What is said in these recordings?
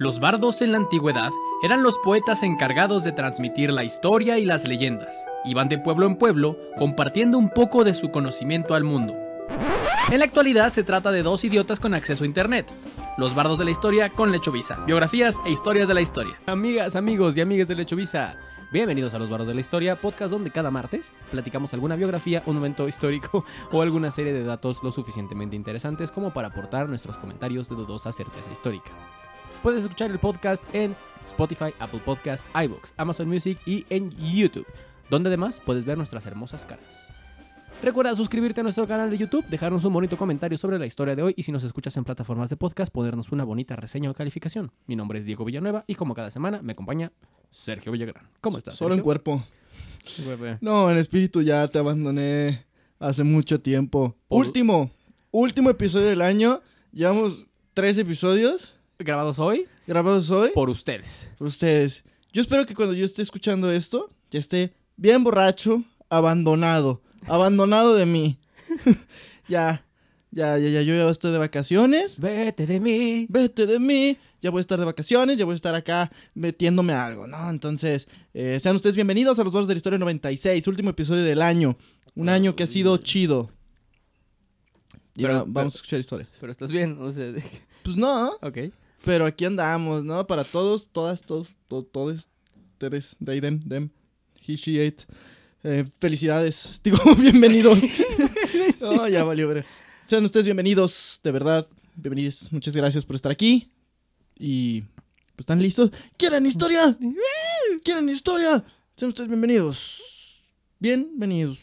Los bardos en la antigüedad eran los poetas encargados de transmitir la historia y las leyendas. Iban de pueblo en pueblo compartiendo un poco de su conocimiento al mundo. En la actualidad se trata de dos idiotas con acceso a internet. Los bardos de la historia con Lechovisa. Biografías e historias de la historia. Amigas, amigos y amigas de Lechovisa. Bienvenidos a Los Bardos de la Historia, podcast donde cada martes platicamos alguna biografía, un momento histórico o alguna serie de datos lo suficientemente interesantes como para aportar nuestros comentarios de dudosa certeza histórica. Puedes escuchar el podcast en Spotify, Apple Podcast, iBooks, Amazon Music y en YouTube, donde además puedes ver nuestras hermosas caras. Recuerda suscribirte a nuestro canal de YouTube, dejarnos un bonito comentario sobre la historia de hoy y si nos escuchas en plataformas de podcast, ponernos una bonita reseña o calificación. Mi nombre es Diego Villanueva y como cada semana me acompaña Sergio Villagrán. ¿Cómo estás? Solo en cuerpo. No, en espíritu ya te abandoné hace mucho tiempo. Último, último episodio del año. Llevamos tres episodios grabados hoy. Grabados hoy. Por ustedes. Por ustedes. Yo espero que cuando yo esté escuchando esto, ya esté bien borracho, abandonado. Abandonado de mí. ya. Ya, ya, ya, yo ya estoy de vacaciones. Vete de mí. Vete de mí. Ya voy a estar de vacaciones, ya voy a estar acá metiéndome a algo, ¿no? Entonces, eh, sean ustedes bienvenidos a los Barros de la Historia 96, último episodio del año. Un año que ha sido chido. Y vamos a escuchar historias. Pero estás bien, o sea. Pues no. Ok. Pero aquí andamos, ¿no? Para todos, todas, todos, todos, ustedes, they, them, them, he, she, it. Eh, felicidades, digo, bienvenidos. Oh, ya valió, Sean ustedes bienvenidos, de verdad. Bienvenidos, muchas gracias por estar aquí. Y. Pues, ¿Están listos? ¿Quieren historia? ¿Quieren historia? Sean ustedes bienvenidos. Bienvenidos.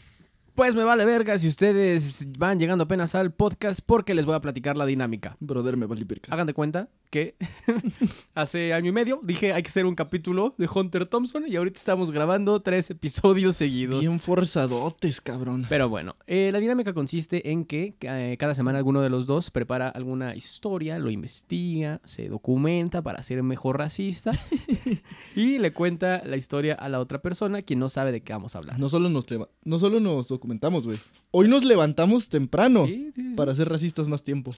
Pues me vale verga si ustedes van llegando apenas al podcast porque les voy a platicar la dinámica. Brother, me vale verga. Hagan de cuenta que hace año y medio dije hay que hacer un capítulo de Hunter Thompson y ahorita estamos grabando tres episodios seguidos. Bien forzadotes, cabrón. Pero bueno, eh, la dinámica consiste en que eh, cada semana alguno de los dos prepara alguna historia, lo investiga, se documenta para ser mejor racista y le cuenta la historia a la otra persona quien no sabe de qué vamos a hablar. No solo nos, no solo nos documentamos, güey. Hoy nos levantamos temprano para ser racistas más tiempo.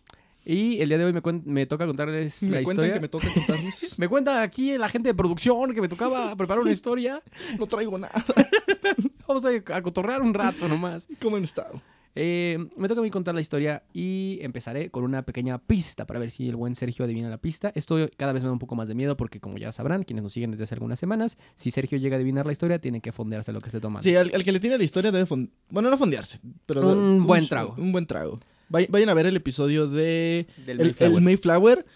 Y el día de hoy me, toca contarles la historia. que me toca contarles? me cuenta aquí la gente de producción que me tocaba preparar una historia. no traigo nada. Vamos a, cotorrar un rato nomás. ¿Cómo han estado? Eh, me toca a mí contar la historia y empezaré con una pequeña pista para ver si el buen Sergio adivina la pista. Esto cada vez me da un poco más de miedo porque, como ya sabrán, quienes nos siguen desde hace algunas semanas, si Sergio llega a adivinar la historia, tiene que fondearse lo que se toma. Sí, el que le tiene la historia debe. Bueno, no fondearse, pero. un buen trago. Un buen trago. Vayan a ver el episodio de Del Mayflower.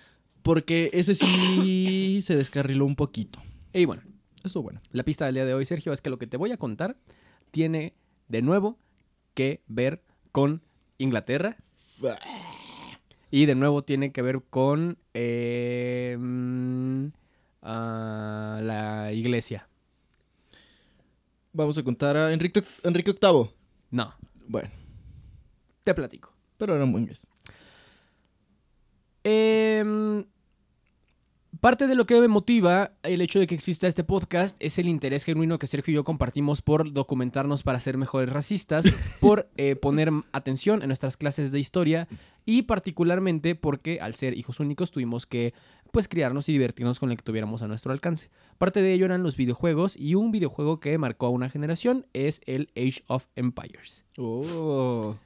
porque ese sí se descarriló un poquito. Y bueno, eso bueno. La pista del día de hoy, Sergio, es que lo que te voy a contar tiene de nuevo que ver con Inglaterra. Y de nuevo tiene que ver con eh, mm, la iglesia. Vamos a contar a Enrique, Enrique VIII. No, Bueno, Te platico pero era muy inglés. Em, parte de lo que me motiva el hecho de que exista este podcast es el interés genuino que Sergio y yo compartimos por documentarnos para ser mejores racistas, por eh, poner atención en nuestras clases de historia y particularmente porque al ser hijos únicos tuvimos que pues criarnos y divertirnos con lo que tuviéramos a nuestro alcance. Parte de ello eran los videojuegos y un videojuego que marcó a una generación es el Age of Empires. Oh.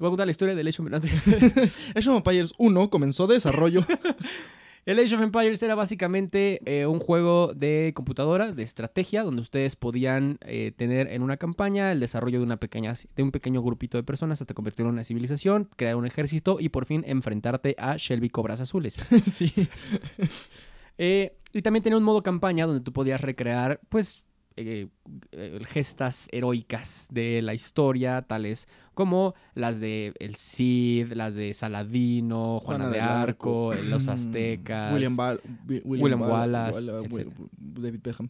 Te voy a contar la historia del Age of Empires. Age of Empires 1 comenzó desarrollo. El Age of Empires era básicamente eh, un juego de computadora, de estrategia, donde ustedes podían eh, tener en una campaña el desarrollo de, una pequeña, de un pequeño grupito de personas hasta convertirlo en una civilización, crear un ejército y por fin enfrentarte a Shelby Cobras Azules. sí. Eh, y también tenía un modo campaña donde tú podías recrear, pues, eh, eh, gestas heroicas de la historia, tales como las de El Cid, las de Saladino, Juana, de, Arco, eh, los mm. aztecas, William, Wallace, David Beckham.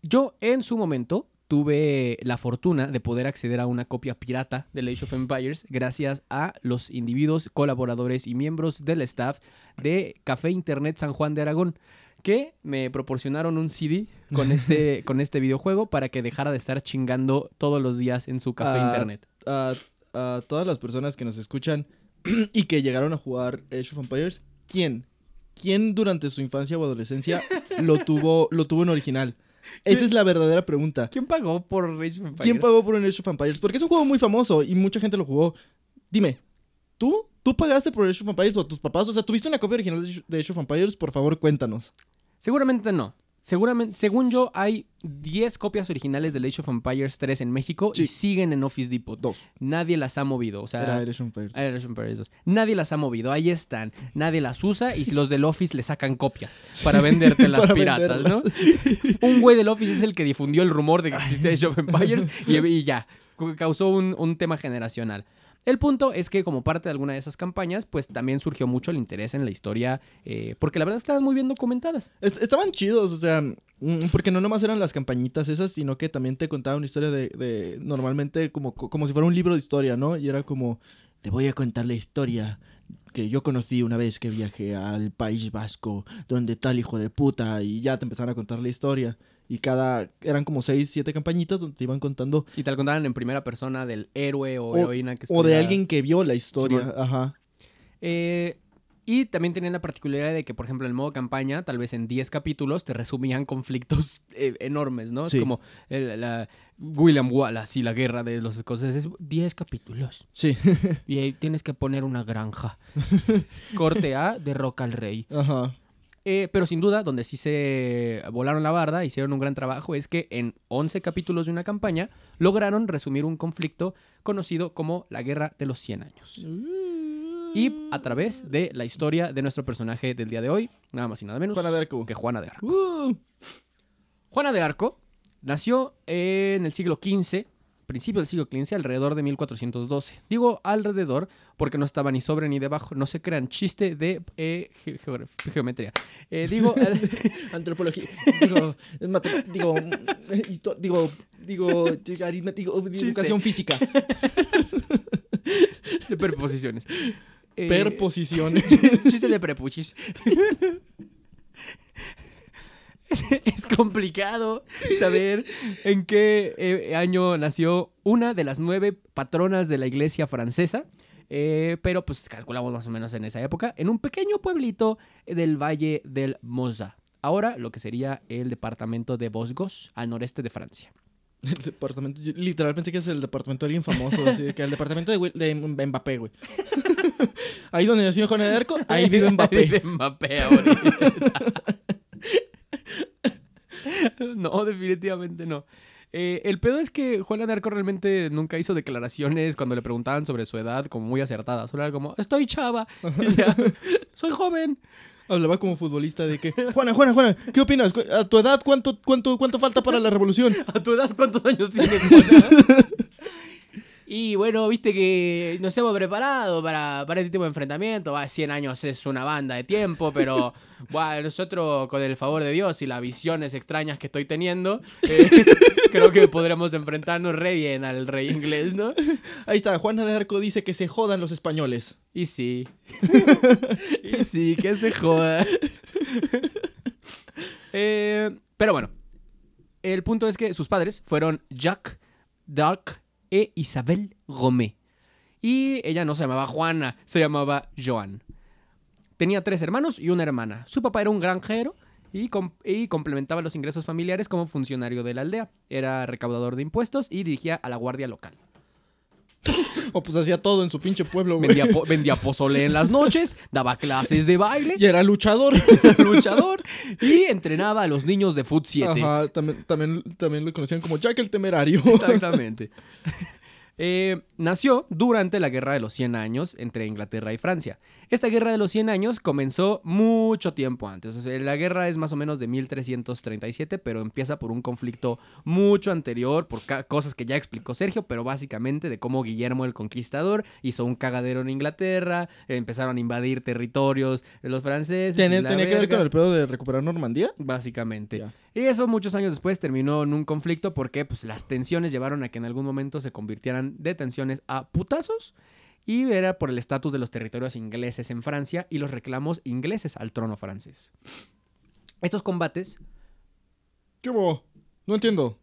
Yo en su momento tuve la fortuna de poder acceder a una copia pirata de Age of Empires gracias a los individuos, colaboradores y miembros del staff de Café Internet San Juan de Aragón que me proporcionaron un CD con este, con este videojuego para que dejara de estar chingando todos los días en su café internet. A, todas las personas que nos escuchan y que llegaron a jugar Age of Empires, ¿quién? ¿Quién durante su infancia o adolescencia lo tuvo, lo tuvo en original? Esa es la verdadera pregunta. ¿Quién pagó por Age of Empires? ¿Quién pagó por Age of Porque es un juego muy famoso y mucha gente lo jugó. Dime, ¿tú? ¿Tú pagaste por Age of Empires o tus papás? O sea, ¿tuviste una copia original de Age of Empires? Por favor, cuéntanos. Seguramente no. Seguramente, según yo, hay 10 copias originales de Age of Empires 3 en México y siguen en Office Depot. 2. Nadie las ha movido. O sea, Empires. 2. Nadie las ha movido. Ahí están. Nadie las usa y si los del Office le sacan copias para venderte las piratas, ¿no? Un güey del Office es el que difundió el rumor de que existía Age of Empires y, ya. Causó un, un tema generacional. El punto es que como parte de alguna de esas campañas, pues también surgió mucho el interés en la historia, eh, porque la verdad estaban muy bien documentadas. estaban chidos, o sea, mm, porque no nomás eran las campañitas esas, sino que también te contaban una historia de, normalmente como, como si fuera un libro de historia, ¿no? Y era como, te voy a contar la historia que yo conocí una vez que viajé al País Vasco, donde tal hijo de puta, y ya te empezaron a contar la historia y cada eran como seis, siete campañitas donde te iban contando. Y te la contaban en primera persona del héroe o, heroína que estuviera... O de alguien que vio la historia, ajá. Eh, y también tenían la particularidad de que, por ejemplo, en el modo campaña, tal vez en diez capítulos, te resumían conflictos eh, enormes, ¿no? Sí. como William Wallace y la guerra de los escoceses. Diez capítulos. Sí. y ahí tienes que poner una granja. Corte A, derroca al rey. Ajá. Eh, pero sin duda, donde sí se volaron la barda, hicieron un gran trabajo, es que en 11 capítulos de una campaña lograron resumir un conflicto conocido como la Guerra de los 100 Años. Mm. Y a través de la historia de nuestro personaje del día de hoy, nada más y nada menos Juana de Arco. que Juana de Arco. Uh. Juana de Arco nació en el siglo XV principio del siglo XV, alrededor de 1412. Digo alrededor porque no estaba ni sobre ni debajo, no se crean, chiste de eh, geometría. Eh, digo, antropología, digo, eh, digo, digo, digo, educación física. de preposiciones. perposiciones. chiste de prepuchis. es complicado saber en qué eh, año nació una de las nueve patronas de la iglesia francesa. Eh, pero pues calculamos más o menos en esa época, en un pequeño pueblito del Valle del Mosa, ahora lo que sería el departamento de Vosgos, al noreste de Francia. El departamento, literalmente que es el departamento de alguien famoso, que el departamento de, Mbappé, güey. Ahí donde nació Juan Arco, ahí vive Mbappé. Ahí vive Mbappé ahora. No, definitivamente no. Eh, el pedo es que Juan Narco realmente nunca hizo declaraciones cuando le preguntaban sobre su edad como muy acertadas. Solo como, estoy chava, soy joven. Hablaba como futbolista de que, Juana, Juana, Juana, ¿qué opinas? ¿A tu edad cuánto, cuánto, cuánto falta para la revolución? ¿A tu edad cuántos años tienes, y bueno, viste que nos hemos preparado para, este tipo de enfrentamiento. Va, 100 años es una banda de tiempo, pero bueno, nosotros, con el favor de Dios y las visiones extrañas que estoy teniendo, eh, creo que podremos enfrentarnos re bien al rey inglés, ¿no? Ahí está, Juana de Arco dice que se jodan los españoles. Y sí. y sí, que se jodan. Eh, pero bueno, el punto es que sus padres fueron Jack, Dark e Isabel Gomé. Y ella no se llamaba Juana, se llamaba Joan. Tenía tres hermanos y una hermana. Su papá era un granjero y, complementaba los ingresos familiares como funcionario de la aldea. Era recaudador de impuestos y dirigía a la guardia local. O pues hacía todo en su pinche pueblo, Vendía, pozole en las noches, daba clases de baile. Y era luchador. luchador. Y entrenaba a los niños de Foot 7. también, también, también lo conocían como Jack el Temerario. Exactamente. Eh, nació durante la Guerra de los 100 Años entre Inglaterra y Francia. Esta Guerra de los 100 Años comenzó mucho tiempo antes. la guerra es más o menos de 1337, pero empieza por un conflicto mucho anterior, por cosas que ya explicó Sergio, pero básicamente de cómo Guillermo el Conquistador hizo un cagadero en Inglaterra, empezaron a invadir territorios los franceses. ¿Tenía, que ver con el pedo de recuperar Normandía? Básicamente. Y eso muchos años después terminó en un conflicto porque pues, las tensiones llevaron a que en algún momento se convirtieran de tensiones a putazos y era por el estatus de los territorios ingleses en Francia y los reclamos ingleses al trono francés. Estos combates... ¿Qué hubo? No entiendo.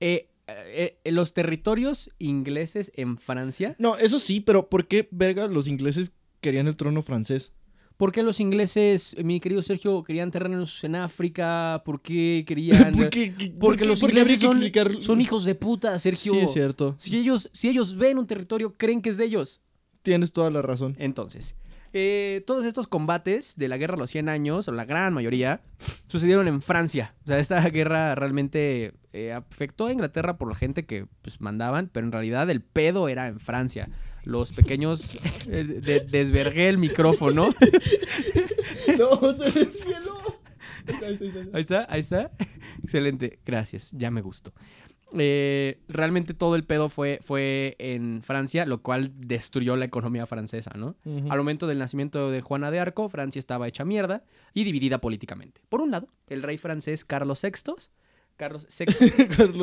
Eh, eh, eh, los territorios ingleses en Francia... No, eso sí, pero ¿por qué, verga, los ingleses querían el trono francés? ¿Por qué los ingleses, mi querido Sergio, querían terrenos en África? ¿Por qué querían...? porque, los ingleses son, hijos de puta, Sergio. Sí, es cierto. Si ellos, si ellos ven un territorio, creen que es de ellos. Tienes toda la razón. Entonces, eh, todos estos combates de la Guerra de los 100 Años, o la gran mayoría, sucedieron en Francia. O sea, esta guerra realmente eh, afectó a Inglaterra por la gente que pues, mandaban, pero en realidad el pedo era en Francia los pequeños. Eh, desvergué el micrófono. No, se Ahí está, ahí está. Excelente, gracias, ya me gustó. Eh, realmente todo el pedo fue, fue en Francia, lo cual destruyó la economía francesa, ¿no? Al momento del nacimiento de Juana de Arco, Francia estaba hecha mierda y dividida políticamente. Por un lado, el rey francés Carlos VI Carlos Sexos.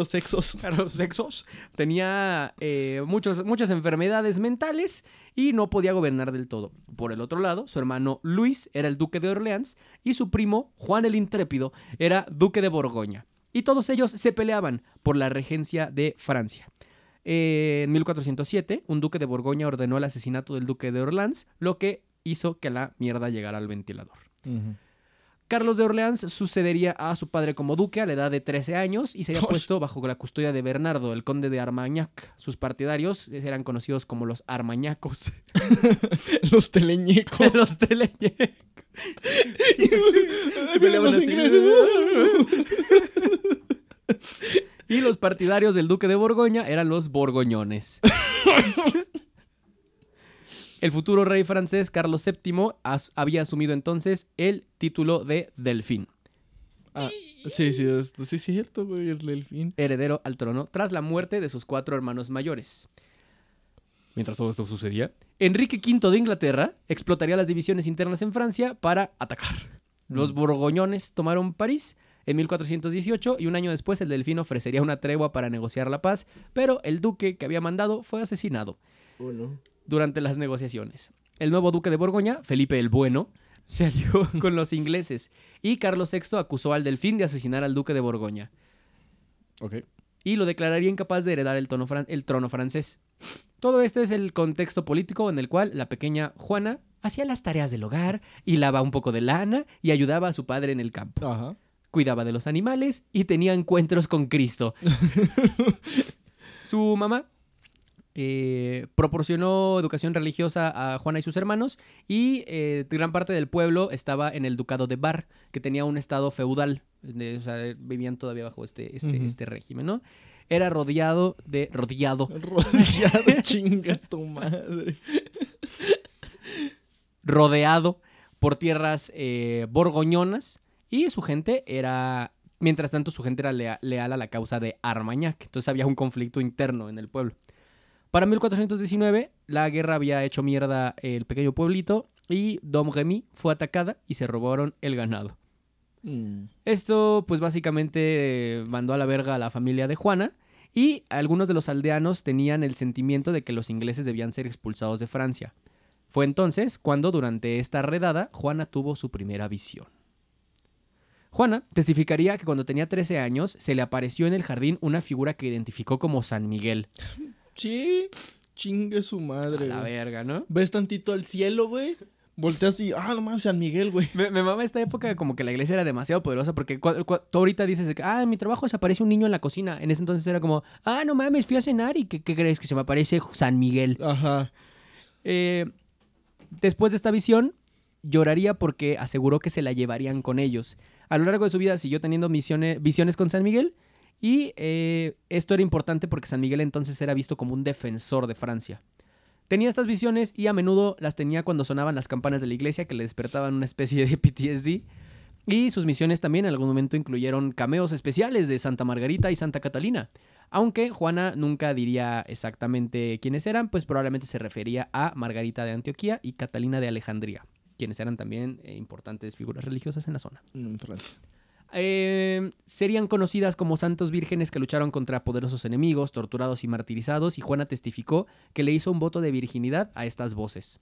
Sexos. Carlos Sexos. Tenía eh, muchas enfermedades mentales y no podía gobernar del todo. Por el otro lado, su hermano Luis era el duque de Orleans y su primo Juan el Intrépido era duque de Borgoña. Y todos ellos se peleaban por la regencia de Francia. en 1407, un duque de Borgoña ordenó el asesinato del duque de Orleans, lo que hizo que la mierda llegara al ventilador. Carlos de Orleans sucedería a su padre como duque a la edad de 13 años y sería puesto bajo la custodia de Bernardo, el conde de Armagnac. Sus partidarios eran conocidos como los armañacos. los teleñecos. los teleñecos. y los partidarios del duque de Borgoña eran los borgoñones. El futuro rey francés Carlos VII había asumido entonces el título de delfín. sí, ah, sí, sí es cierto, el delfín. Heredero al trono tras la muerte de sus cuatro hermanos mayores. Mientras todo esto sucedía, Enrique V de Inglaterra explotaría las divisiones internas en Francia para atacar. Mm. Los borgoñones tomaron París en 1418 y un año después el delfín ofrecería una tregua para negociar la paz, pero el duque que había mandado fue asesinado. Oh, durante las negociaciones. El nuevo duque de Borgoña, Felipe el Bueno, se alió con los ingleses y Carlos VI acusó al delfín de asesinar al duque de Borgoña. Ok. Y lo declararía incapaz de heredar el, el trono francés. Todo este es el contexto político en el cual la pequeña Juana hacía las tareas del hogar, hilaba un poco de lana y ayudaba a su padre en el campo. Ajá. Cuidaba de los animales y tenía encuentros con Cristo. su mamá, eh, proporcionó educación religiosa a Juana y sus hermanos y eh, gran parte del pueblo estaba en el ducado de Bar, que tenía un estado feudal, vivían todavía bajo este, este, este, régimen, ¿no? Era rodeado de... Rodeado. Rodeado, chinga tu madre. rodeado por tierras eh, borgoñonas y su gente era Mientras tanto, su gente era leal a la causa de Armagnac. Entonces había un conflicto interno en el pueblo. Para 1419, la guerra había hecho mierda el pequeño pueblito y Dom Domremy fue atacada y se robaron el ganado. Mm. Esto, pues básicamente eh, mandó a la verga a la familia de Juana y algunos de los aldeanos tenían el sentimiento de que los ingleses debían ser expulsados de Francia. Fue entonces cuando, durante esta redada, Juana tuvo su primera visión. Juana testificaría que cuando tenía 13 años se le apareció en el jardín una figura que identificó como San Miguel. Sí, chingue su madre. la verga, ¿no? Ves tantito al cielo, güey. Volteas y, ah, no mames, San Miguel, güey. Me, me esta época como que la iglesia era demasiado poderosa porque tú ahorita dices, ah, en mi trabajo se aparece un niño en la cocina. En ese entonces era como, ah, no mames, fui a cenar y ¿qué, crees? Que se me aparece San Miguel. Ajá. Eh, después de esta visión, lloraría porque aseguró que se la llevarían con ellos. A lo largo de su vida siguió teniendo visiones con San Miguel y eh, esto era importante porque San Miguel entonces era visto como un defensor de Francia. Tenía estas visiones y a menudo las tenía cuando sonaban las campanas de la iglesia que le despertaban una especie de PTSD. Y sus misiones también en algún momento incluyeron cameos especiales de Santa Margarita y Santa Catalina. Aunque Juana nunca diría exactamente quiénes eran, pues probablemente se refería a Margarita de Antioquía y Catalina de Alejandría, quienes eran también eh, importantes figuras religiosas en la zona. Eh, serían conocidas como santos vírgenes que lucharon contra poderosos enemigos, torturados y martirizados, y Juana testificó que le hizo un voto de virginidad a estas voces.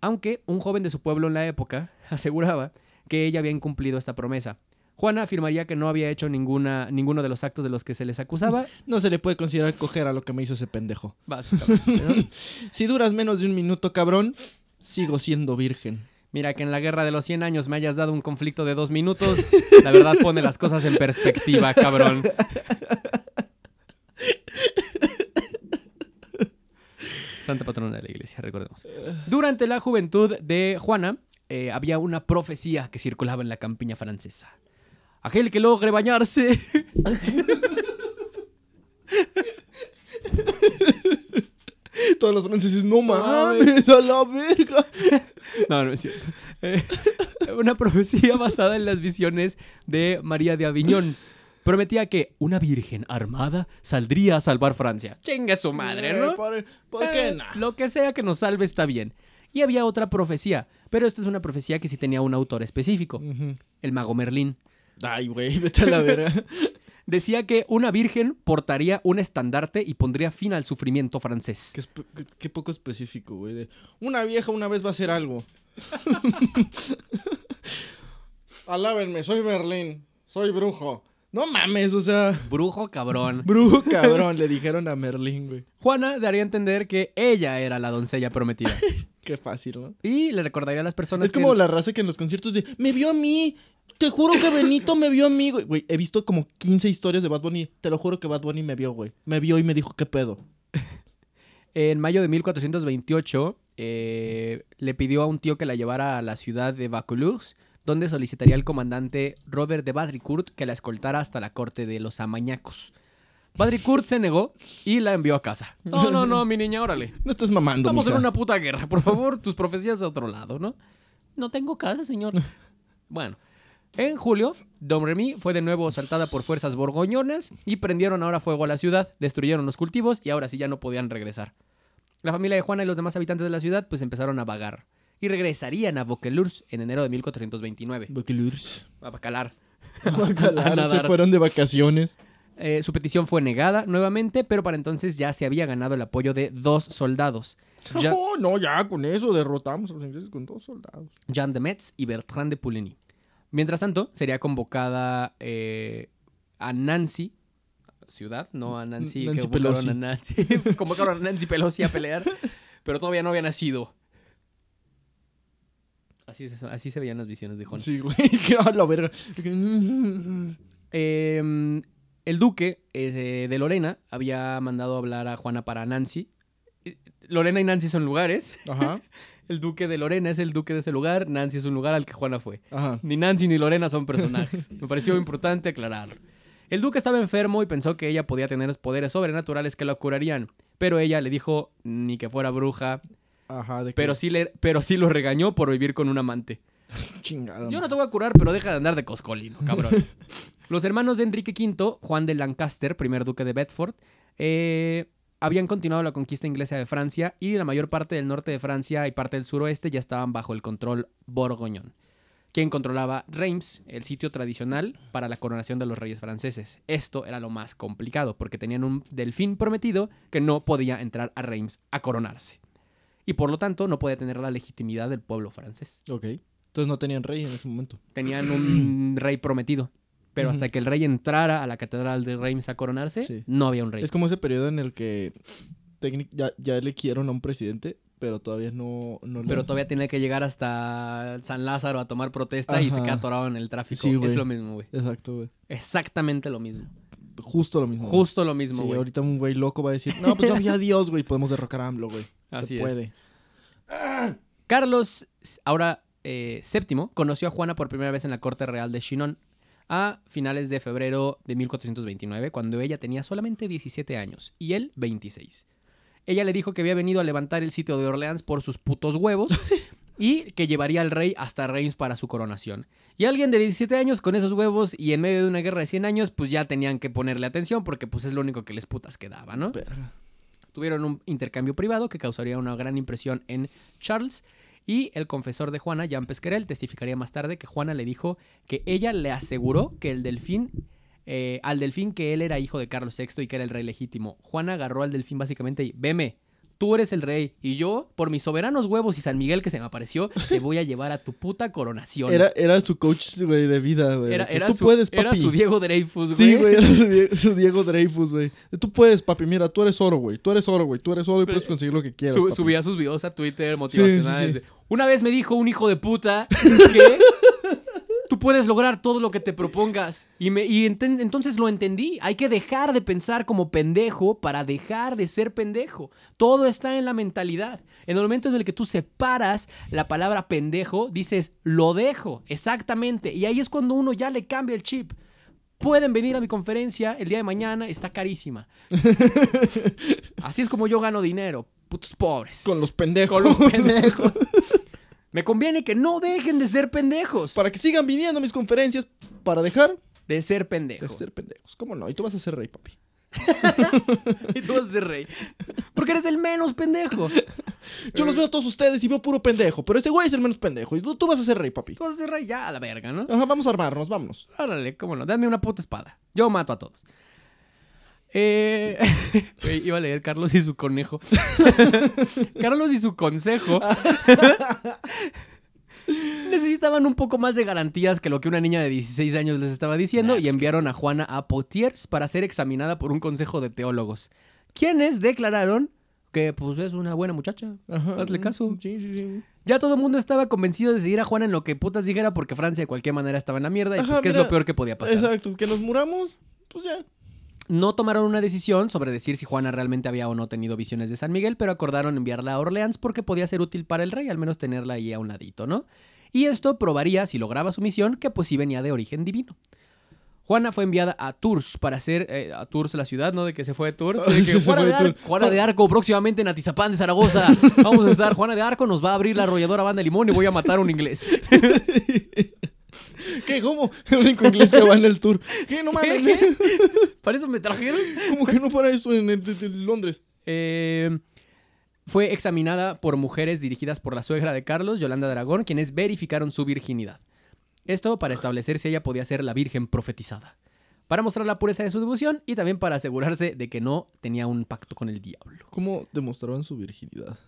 Aunque un joven de su pueblo en la época aseguraba que ella había incumplido esta promesa. Juana afirmaría que no había hecho ninguna, ninguno de los actos de los que se les acusaba. No se le puede considerar coger a lo que me hizo ese pendejo. Básicamente. si duras menos de un minuto, cabrón, sigo siendo virgen. Mira, que en la guerra de los 100 años me hayas dado un conflicto de dos minutos, la verdad pone las cosas en perspectiva, cabrón. Santa patrona de la iglesia, recordemos. Durante la juventud de Juana, eh, había una profecía que circulaba en la campiña francesa. Aquel que logre bañarse. Todos los franceses, no mames, a la verga. No, no es cierto. Eh, una profecía basada en las visiones de María de Aviñón. Prometía que una virgen armada saldría a salvar Francia. Chingue su madre, ¿no? ¿Por, qué eh, lo que sea que nos salve está bien. Y había otra profecía, pero esta es una profecía que sí tenía un autor específico, el mago Merlín. Ay, güey, vete a la verga. decía que una virgen portaría un estandarte y pondría fin al sufrimiento francés. Qué, poco específico, güey. Una vieja una vez va a hacer algo. Alábenme, soy Merlín, soy brujo. No mames, o sea. Brujo cabrón. Brujo cabrón, le dijeron a Merlín, güey. Juana daría a entender que ella era la doncella prometida. Qué fácil, ¿no? Y le recordaría a las personas. Es como la raza que en los conciertos dice, me vio a mí te juro que Benito me vio a mí, güey. he visto como 15 historias de Bad Bunny. Te lo juro que Bad Bunny me vio, güey. Me vio y me dijo, ¿qué pedo? En mayo de 1428, eh, le pidió a un tío que la llevara a la ciudad de Baculux, donde solicitaría al comandante Robert de Badricourt que la escoltara hasta la corte de los Amañacos. Badricourt se negó y la envió a casa. No, no, no, mi niña, órale. No estás mamando. Estamos en una puta guerra. Por favor, tus profecías a otro lado, ¿no? No tengo casa, señor. Bueno, en julio, Domremy fue de nuevo asaltada por fuerzas borgoñonas y prendieron ahora fuego a la ciudad, destruyeron los cultivos y ahora sí ya no podían regresar. La familia de Juana y los demás habitantes de la ciudad pues empezaron a vagar y regresarían a Boquelurs en enero de 1429. Boquelurs. A Bacalar. A Bacalar, se fueron de vacaciones. Eh, su petición fue negada nuevamente, pero para entonces ya se había ganado el apoyo de dos soldados. Oh, no, ya con eso derrotamos a los ingleses con dos soldados. Jean de Metz y Bertrand de Pouligny. Mientras tanto, sería convocada eh, a Nancy, ciudad, no a Nancy, Pelosi. Nancy, convocaron a Nancy Pelosi a pelear, pero todavía no había nacido. Así se, veían las visiones de Juan. Sí, güey, qué verga. Em, el duque de Lorena había mandado hablar a Juana para Nancy. Lorena y Nancy son lugares. Ajá. el duque de Lorena es el duque de ese lugar, Nancy es un lugar al que Juana fue. Ajá. Ni Nancy ni Lorena son personajes. Me pareció importante aclarar. El duque estaba enfermo y pensó que ella podía tener poderes sobrenaturales que lo curarían, pero ella le dijo ni que fuera bruja. Ajá, pero sí le, pero sí lo regañó por vivir con un amante. Yo no te voy a curar, pero deja de andar de coscolino, cabrón. Los hermanos de Enrique V, Juan de Lancaster, primer duque de Bedford, eh, habían continuado la conquista inglesa de Francia y la mayor parte del norte de Francia y parte del suroeste ya estaban bajo el control borgoñón, quien controlaba Reims, el sitio tradicional para la coronación de los reyes franceses. Esto era lo más complicado porque tenían un delfín prometido que no podía entrar a Reims a coronarse. Y por lo tanto no podía tener la legitimidad del pueblo francés. Ok. Entonces no tenían rey en ese momento. Tenían un rey prometido. Pero hasta que el rey entrara a la catedral de Reims a coronarse, no había un rey. Es como ese periodo en el que ya, ya quieren a un presidente, pero todavía no, no Pero todavía tiene que llegar hasta San Lázaro a tomar protesta y se queda atorado en el tráfico. Sí, es lo mismo, güey. Exacto, güey. Exactamente lo mismo. Justo lo mismo. Justo lo mismo, sí, ahorita un güey loco va a decir, no, pues ya Dios, güey, podemos derrocar a AMLO, güey. Así se puede. Carlos, ahora eh, séptimo, conoció a Juana por primera vez en la corte real de Chinón a finales de febrero de 1429, cuando ella tenía solamente 17 años y él 26. Ella le dijo que había venido a levantar el sitio de Orleans por sus putos huevos y que llevaría al rey hasta Reims para su coronación. Y alguien de 17 años con esos huevos y en medio de una guerra de 100 años, pues ya tenían que ponerle atención porque pues es lo único que les putas quedaba, ¿no? Tuvieron un intercambio privado que causaría una gran impresión en Charles y el confesor de Juana, Jan Pesquerel, testificaría más tarde que Juana le dijo que ella le aseguró que el delfín eh, al delfín que él era hijo de Carlos VI y que era el rey legítimo. Juana agarró al delfín básicamente y, veme, tú eres el rey y yo, por mis soberanos huevos y San Miguel que se me apareció, te voy a llevar a tu puta coronación. Era, era su coach, güey, de vida, güey. Era, era, tú su, puedes, papi. Era su Diego Dreyfus, güey. Sí, güey, era su, Diego Dreyfus, güey. Tú puedes, papi, mira, tú eres oro, güey. Tú eres oro, güey. Tú eres oro y puedes conseguir lo que quieras. subía sus videos a Twitter motivacionales. Una vez me dijo un hijo de puta que... Tú puedes lograr todo lo que te propongas. Y, me, y entonces lo entendí. Hay que dejar de pensar como pendejo para dejar de ser pendejo. Todo está en la mentalidad. En el momento en el que tú separas la palabra pendejo, dices, lo dejo. Exactamente. Y ahí es cuando uno ya le cambia el chip pueden venir a mi conferencia el día de mañana, está carísima. Así es como yo gano dinero, putos pobres. Con los pendejos. Con los pendejos. Me conviene que no dejen de ser pendejos. Para que sigan viniendo a mis conferencias para dejar de ser pendejos. De ser pendejos. ¿Cómo no? Y tú vas a ser rey, papi. y tú vas a ser rey. Porque eres el menos pendejo. Yo los veo a todos ustedes y veo puro pendejo. Pero ese güey es el menos pendejo. Y tú, vas a ser rey, papi. Tú vas a ser rey ya a la verga, ¿no? vamos a armarnos, vámonos. Árale, cómo no. Dame una puta espada. Yo mato a todos. Eh, iba a leer Carlos y su conejo. Carlos y su consejo. Necesitaban un poco más de garantías que lo que una niña de 16 años les estaba diciendo y pues enviaron a Juana a Potiers para ser examinada por un consejo de teólogos, quienes declararon que pues es una buena muchacha, hazle caso. Ya todo el mundo estaba convencido de seguir a Juana en lo que putas dijera porque Francia de cualquier manera estaba en la mierda y pues que es lo peor que podía pasar. Exacto, que nos muramos, pues ya. No tomaron una decisión sobre decir si Juana realmente había o no tenido visiones de San Miguel, pero acordaron enviarla a Orleans porque podía ser útil para el rey, al menos tenerla ahí a un ladito, ¿no? Y esto probaría, si lograba su misión, que pues sí venía de origen divino. Juana fue enviada a Tours para hacer eh, a Tours la ciudad, ¿no? De que se fue de Tours. Juana, de Arco, próximamente en Atizapán de Zaragoza. Vamos a estar. Juana de Arco nos va a abrir la arrolladora banda de limón y voy a matar a un inglés. ¿Qué? ¿Cómo? El único inglés que va en el tour. ¿Qué? No mames. ¿Para eso me trajeron? ¿Cómo que no para eso en, Londres? Eh, fue examinada por mujeres dirigidas por la suegra de Carlos, Yolanda Dragón, quienes verificaron su virginidad. Esto para establecer si ella podía ser la virgen profetizada, para mostrar la pureza de su devoción y también para asegurarse de que no tenía un pacto con el diablo. ¿Cómo demostraban su virginidad?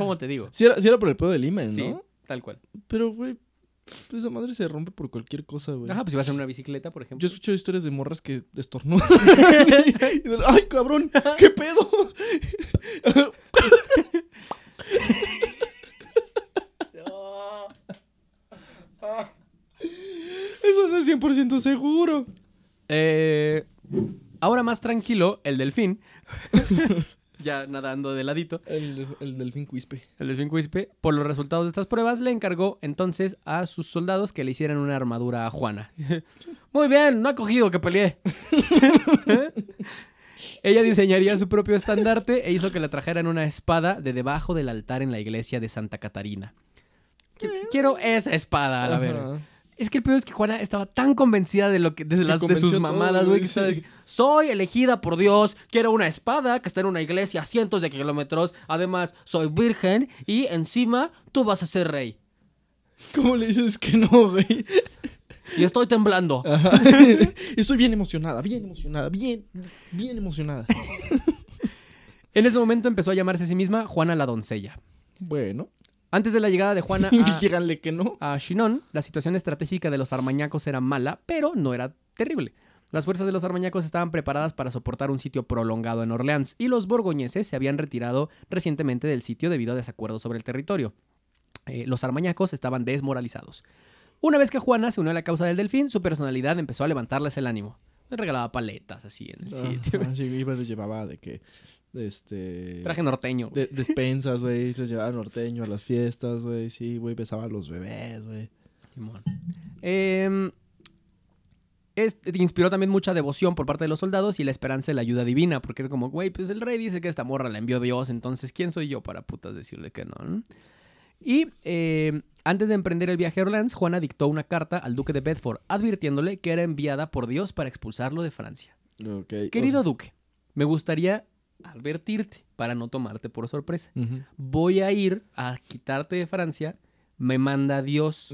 ¿Cómo te digo? Si era, por el pedo de Lima ¿no? Sí, tal cual. Pero, güey, esa madre se rompe por cualquier cosa, güey. Ajá, pues si vas en una bicicleta, por ejemplo. Yo he escuchado historias de morras que estornudan. ¡Ay, cabrón! ¿Qué pedo? Eso no es 100% seguro. Eh, ahora más tranquilo, el delfín ya nadando de ladito. El, el delfín cuispe. El delfín cuispe. Por los resultados de estas pruebas, le encargó entonces a sus soldados que le hicieran una armadura a Juana. Muy bien, no ha cogido que peleé. Ella diseñaría su propio estandarte e hizo que le trajeran una espada de debajo del altar en la iglesia de Santa Catarina. quiero esa espada, a la verga. Es que el peor es que Juana estaba tan convencida de lo que, desde las, de sus mamadas, güey, soy elegida por Dios, quiero una espada que está en una iglesia a cientos de kilómetros, además soy virgen y encima tú vas a ser rey. ¿Cómo le dices que no, güey? Y estoy temblando. Estoy bien emocionada, bien emocionada, bien, bien emocionada. En ese momento empezó a llamarse a sí misma Juana la Doncella. Bueno. Antes de la llegada de Juana a, Chinon, la situación estratégica de los armañacos era mala, pero no era terrible. Las fuerzas de los armañacos estaban preparadas para soportar un sitio prolongado en Orleans y los borgoñeses se habían retirado recientemente del sitio debido a desacuerdos sobre el territorio. Eh, los armañacos estaban desmoralizados. Una vez que Juana se unió a la causa del delfín, su personalidad empezó a levantarles el ánimo. Le regalaba paletas así en el sitio. sí, iba llevaba de que este. Traje norteño. despensas, güey. Les llevaba norteño a las fiestas, güey. Sí, güey, besaba a los bebés, güey. Timón. este, em, inspiró también mucha devoción por parte de los soldados y la esperanza de la ayuda divina, porque era como, güey, pues el rey dice que esta morra la envió Dios, entonces, ¿quién soy yo para putas decirle que no? Y em, antes de emprender el viaje a Orleans, Juana dictó una carta al duque de Bedford advirtiéndole que era enviada por Dios para expulsarlo de Francia. Okay. Querido duque, me gustaría advertirte para no tomarte por sorpresa. Voy a ir a quitarte de Francia, me manda Dios.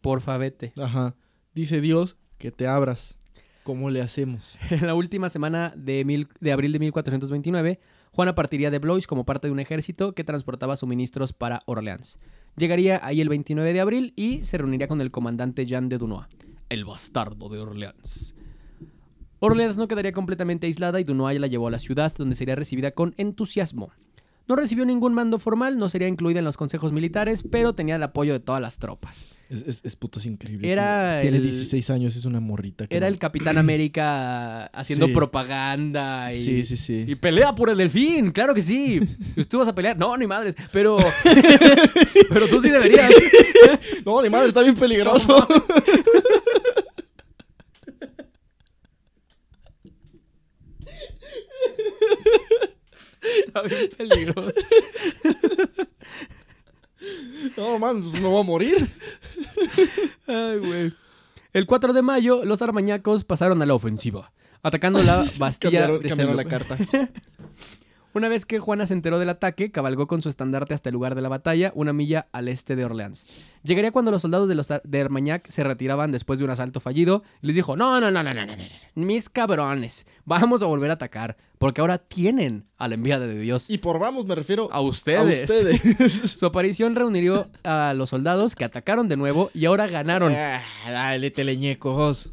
por Porfa, vete. Ajá. Dice Dios que te abras. ¿Cómo le hacemos? en la última semana de, de abril de 1429, Juana partiría de Blois como parte de un ejército que transportaba suministros para Orleans. Llegaría ahí el 29 de abril y se reuniría con el comandante Jean de Dunois, el bastardo de Orleans Orleans no quedaría completamente aislada y Dunois la llevó a la ciudad, donde sería recibida con entusiasmo. No recibió ningún mando formal, no sería incluida en los consejos militares, pero tenía el apoyo de todas las tropas. Es, es, es, increíble. tiene 16 años, es una morrita. era el Capitán América haciendo propaganda y, pelea por el delfín, claro que sí. tú vas a pelear, no, ni madres, pero pero tú sí deberías. no, ni madres, está bien peligroso. bien No, man, pues, no va a morir. Ay, güey. El 4 de mayo, los armañacos pasaron a la ofensiva, atacando la Bastilla de cambiaron la carta. Una vez que Juana se enteró del ataque, cabalgó con su estandarte hasta el lugar de la batalla, una milla al este de Orleans. Llegaría cuando los soldados de, los de se retiraban después de un asalto fallido les dijo, no, no, no, no, no, no, no, mis cabrones, vamos a volver a atacar, porque ahora tienen a la de Dios. Y por vamos me refiero a ustedes. su aparición reunió a los soldados que atacaron de nuevo y ahora ganaron. Ah, dale, teleñecos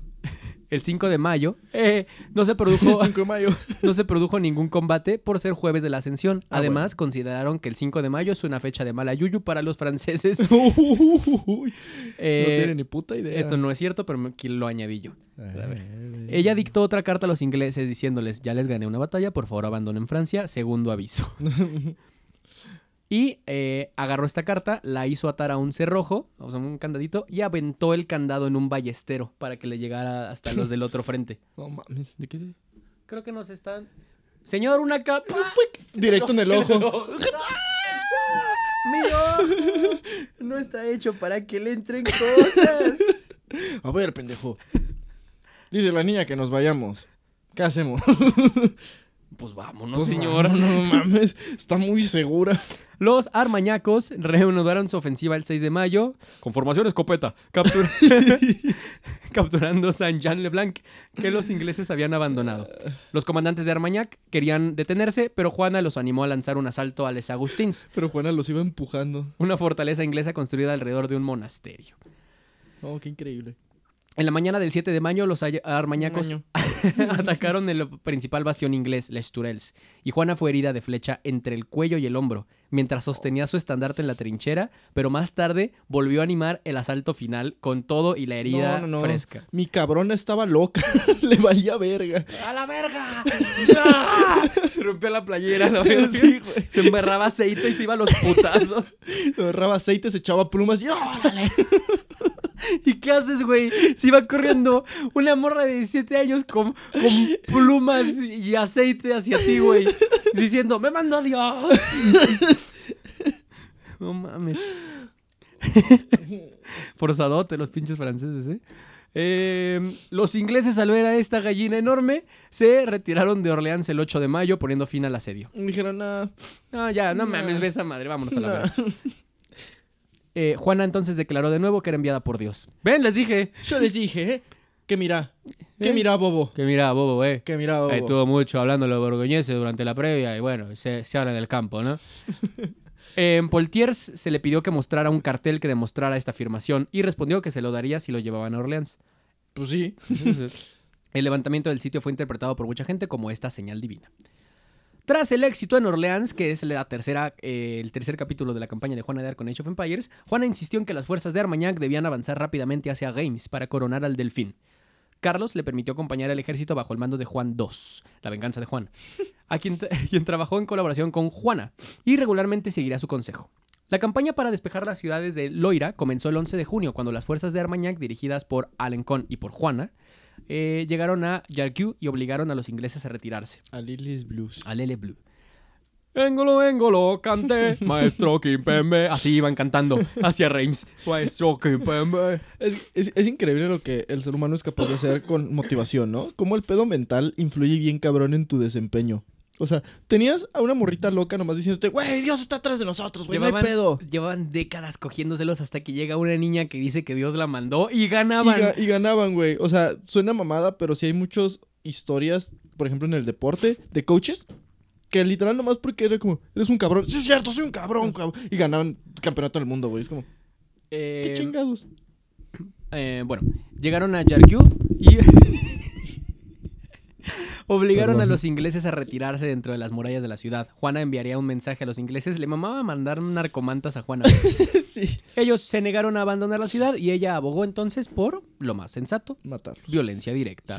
el 5 de mayo, eh, no, se produjo, no se produjo ningún combate por ser jueves de la Ascensión. Ah, Además, consideraron que el 5 de mayo es una fecha de mala yuyu para los franceses. Eh, no tiene ni puta idea. Esto no es cierto, pero lo añadí yo. Eh, Ella dictó otra carta a los ingleses diciéndoles, ya les gané una batalla, por favor abandonen Francia, segundo aviso. Y eh, agarró esta carta, la hizo atar a un cerrojo, o sea, un candadito, y aventó el candado en un ballestero para que le llegara hasta los del otro frente. No mames, ¿de qué Creo que nos están. Señor, una capa. Directo en el ¡Ah! ojo. No está hecho para que le entren cosas. A ver, pendejo. Dice la niña que nos vayamos. ¿Qué hacemos? Pues vámonos, pues No mames, está muy segura. Los armañacos reanudaron su ofensiva el 6 de mayo con formación escopeta, capturando San Jean Leblanc, que los ingleses habían abandonado. Los comandantes de Armañac querían detenerse, pero Juana los animó a lanzar un asalto a Les Agustins. Pero Juana los iba empujando. Una fortaleza inglesa construida alrededor de un monasterio. Oh, qué increíble. En la mañana del 7 de mayo, los armañacos atacaron el principal bastión inglés, Les Tourelles, y Juana fue herida de flecha entre el cuello y el hombro, mientras sostenía su estandarte en la trinchera, pero más tarde volvió a animar el asalto final con todo y la herida fresca. Mi cabrona estaba loca, le valía verga. ¡A la verga! se rompió la playera, la se embarraba aceite y se iba a los putazos. Se embarraba aceite, se echaba plumas y ¡órale! ¿Y qué haces, güey? Si va corriendo una morra de 17 años con, plumas y aceite hacia ti, güey. Diciendo, me mando, Dios. no mames. Forzadote los pinches franceses, ¿eh? Em, los ingleses al ver a esta gallina enorme se retiraron de Orleans el 8 de mayo poniendo fin al asedio. dijeron, ah, no. ya, no mames, ve esa madre, vámonos a la Eh, Juana entonces declaró de nuevo que era enviada por Dios. Ven, les dije. Yo les dije, ¿eh? Que mira, ¿Eh? que mira, bobo. Que mira, bobo, eh. Que mira, bobo. Estuvo mucho hablando los borgoñeses durante la previa y bueno, se, habla en el campo, ¿no? en Poltiers se le pidió que mostrara un cartel que demostrara esta afirmación y respondió que se lo daría si lo llevaban a Orleans. Pues sí. el levantamiento del sitio fue interpretado por mucha gente como esta señal divina. Tras el éxito en Orleans, que es la tercera, eh, el tercer capítulo de la campaña de Juana de Arco en Age of Empires, Juana insistió en que las fuerzas de Armagnac debían avanzar rápidamente hacia Games para coronar al delfín. Carlos le permitió acompañar al ejército bajo el mando de Juan II, la venganza de Juan, a quien, trabajó en colaboración con Juana y regularmente seguirá su consejo. La campaña para despejar las ciudades de Loira comenzó el 11 de junio, cuando las fuerzas de Armagnac, dirigidas por Alencón y por Juana, eh, llegaron a Yarkiu y obligaron a los ingleses a retirarse. A Blues. A Engolo, engolo, cante, maestro Kimpembe. Así iban cantando hacia Reims. Maestro Kimpembe. Es, es, increíble lo que el ser humano es capaz de hacer con motivación, ¿no? Cómo el pedo mental influye bien cabrón en tu desempeño. O sea, tenías a una morrita loca nomás diciéndote, güey, Dios está atrás de nosotros, güey, no hay pedo. Llevaban décadas cogiéndoselos hasta que llega una niña que dice que Dios la mandó y ganaban. Y, ganaban, güey. O sea, suena mamada, pero sí hay muchas historias, por ejemplo, en el deporte, de coaches que literal nomás porque era como, eres un cabrón. Sí, es cierto, soy un cabrón, cabrón. Y ganaban campeonato del mundo, güey. Es como, qué eh, chingados. Eh, bueno, llegaron a Yarkyu y... Obligaron a los ingleses a retirarse dentro de las murallas de la ciudad. Juana enviaría un mensaje a los ingleses. Le mamaba mandar narcomantas a Juana. Ellos se negaron a abandonar la ciudad y ella abogó entonces por lo más sensato: matarlos. Violencia directa.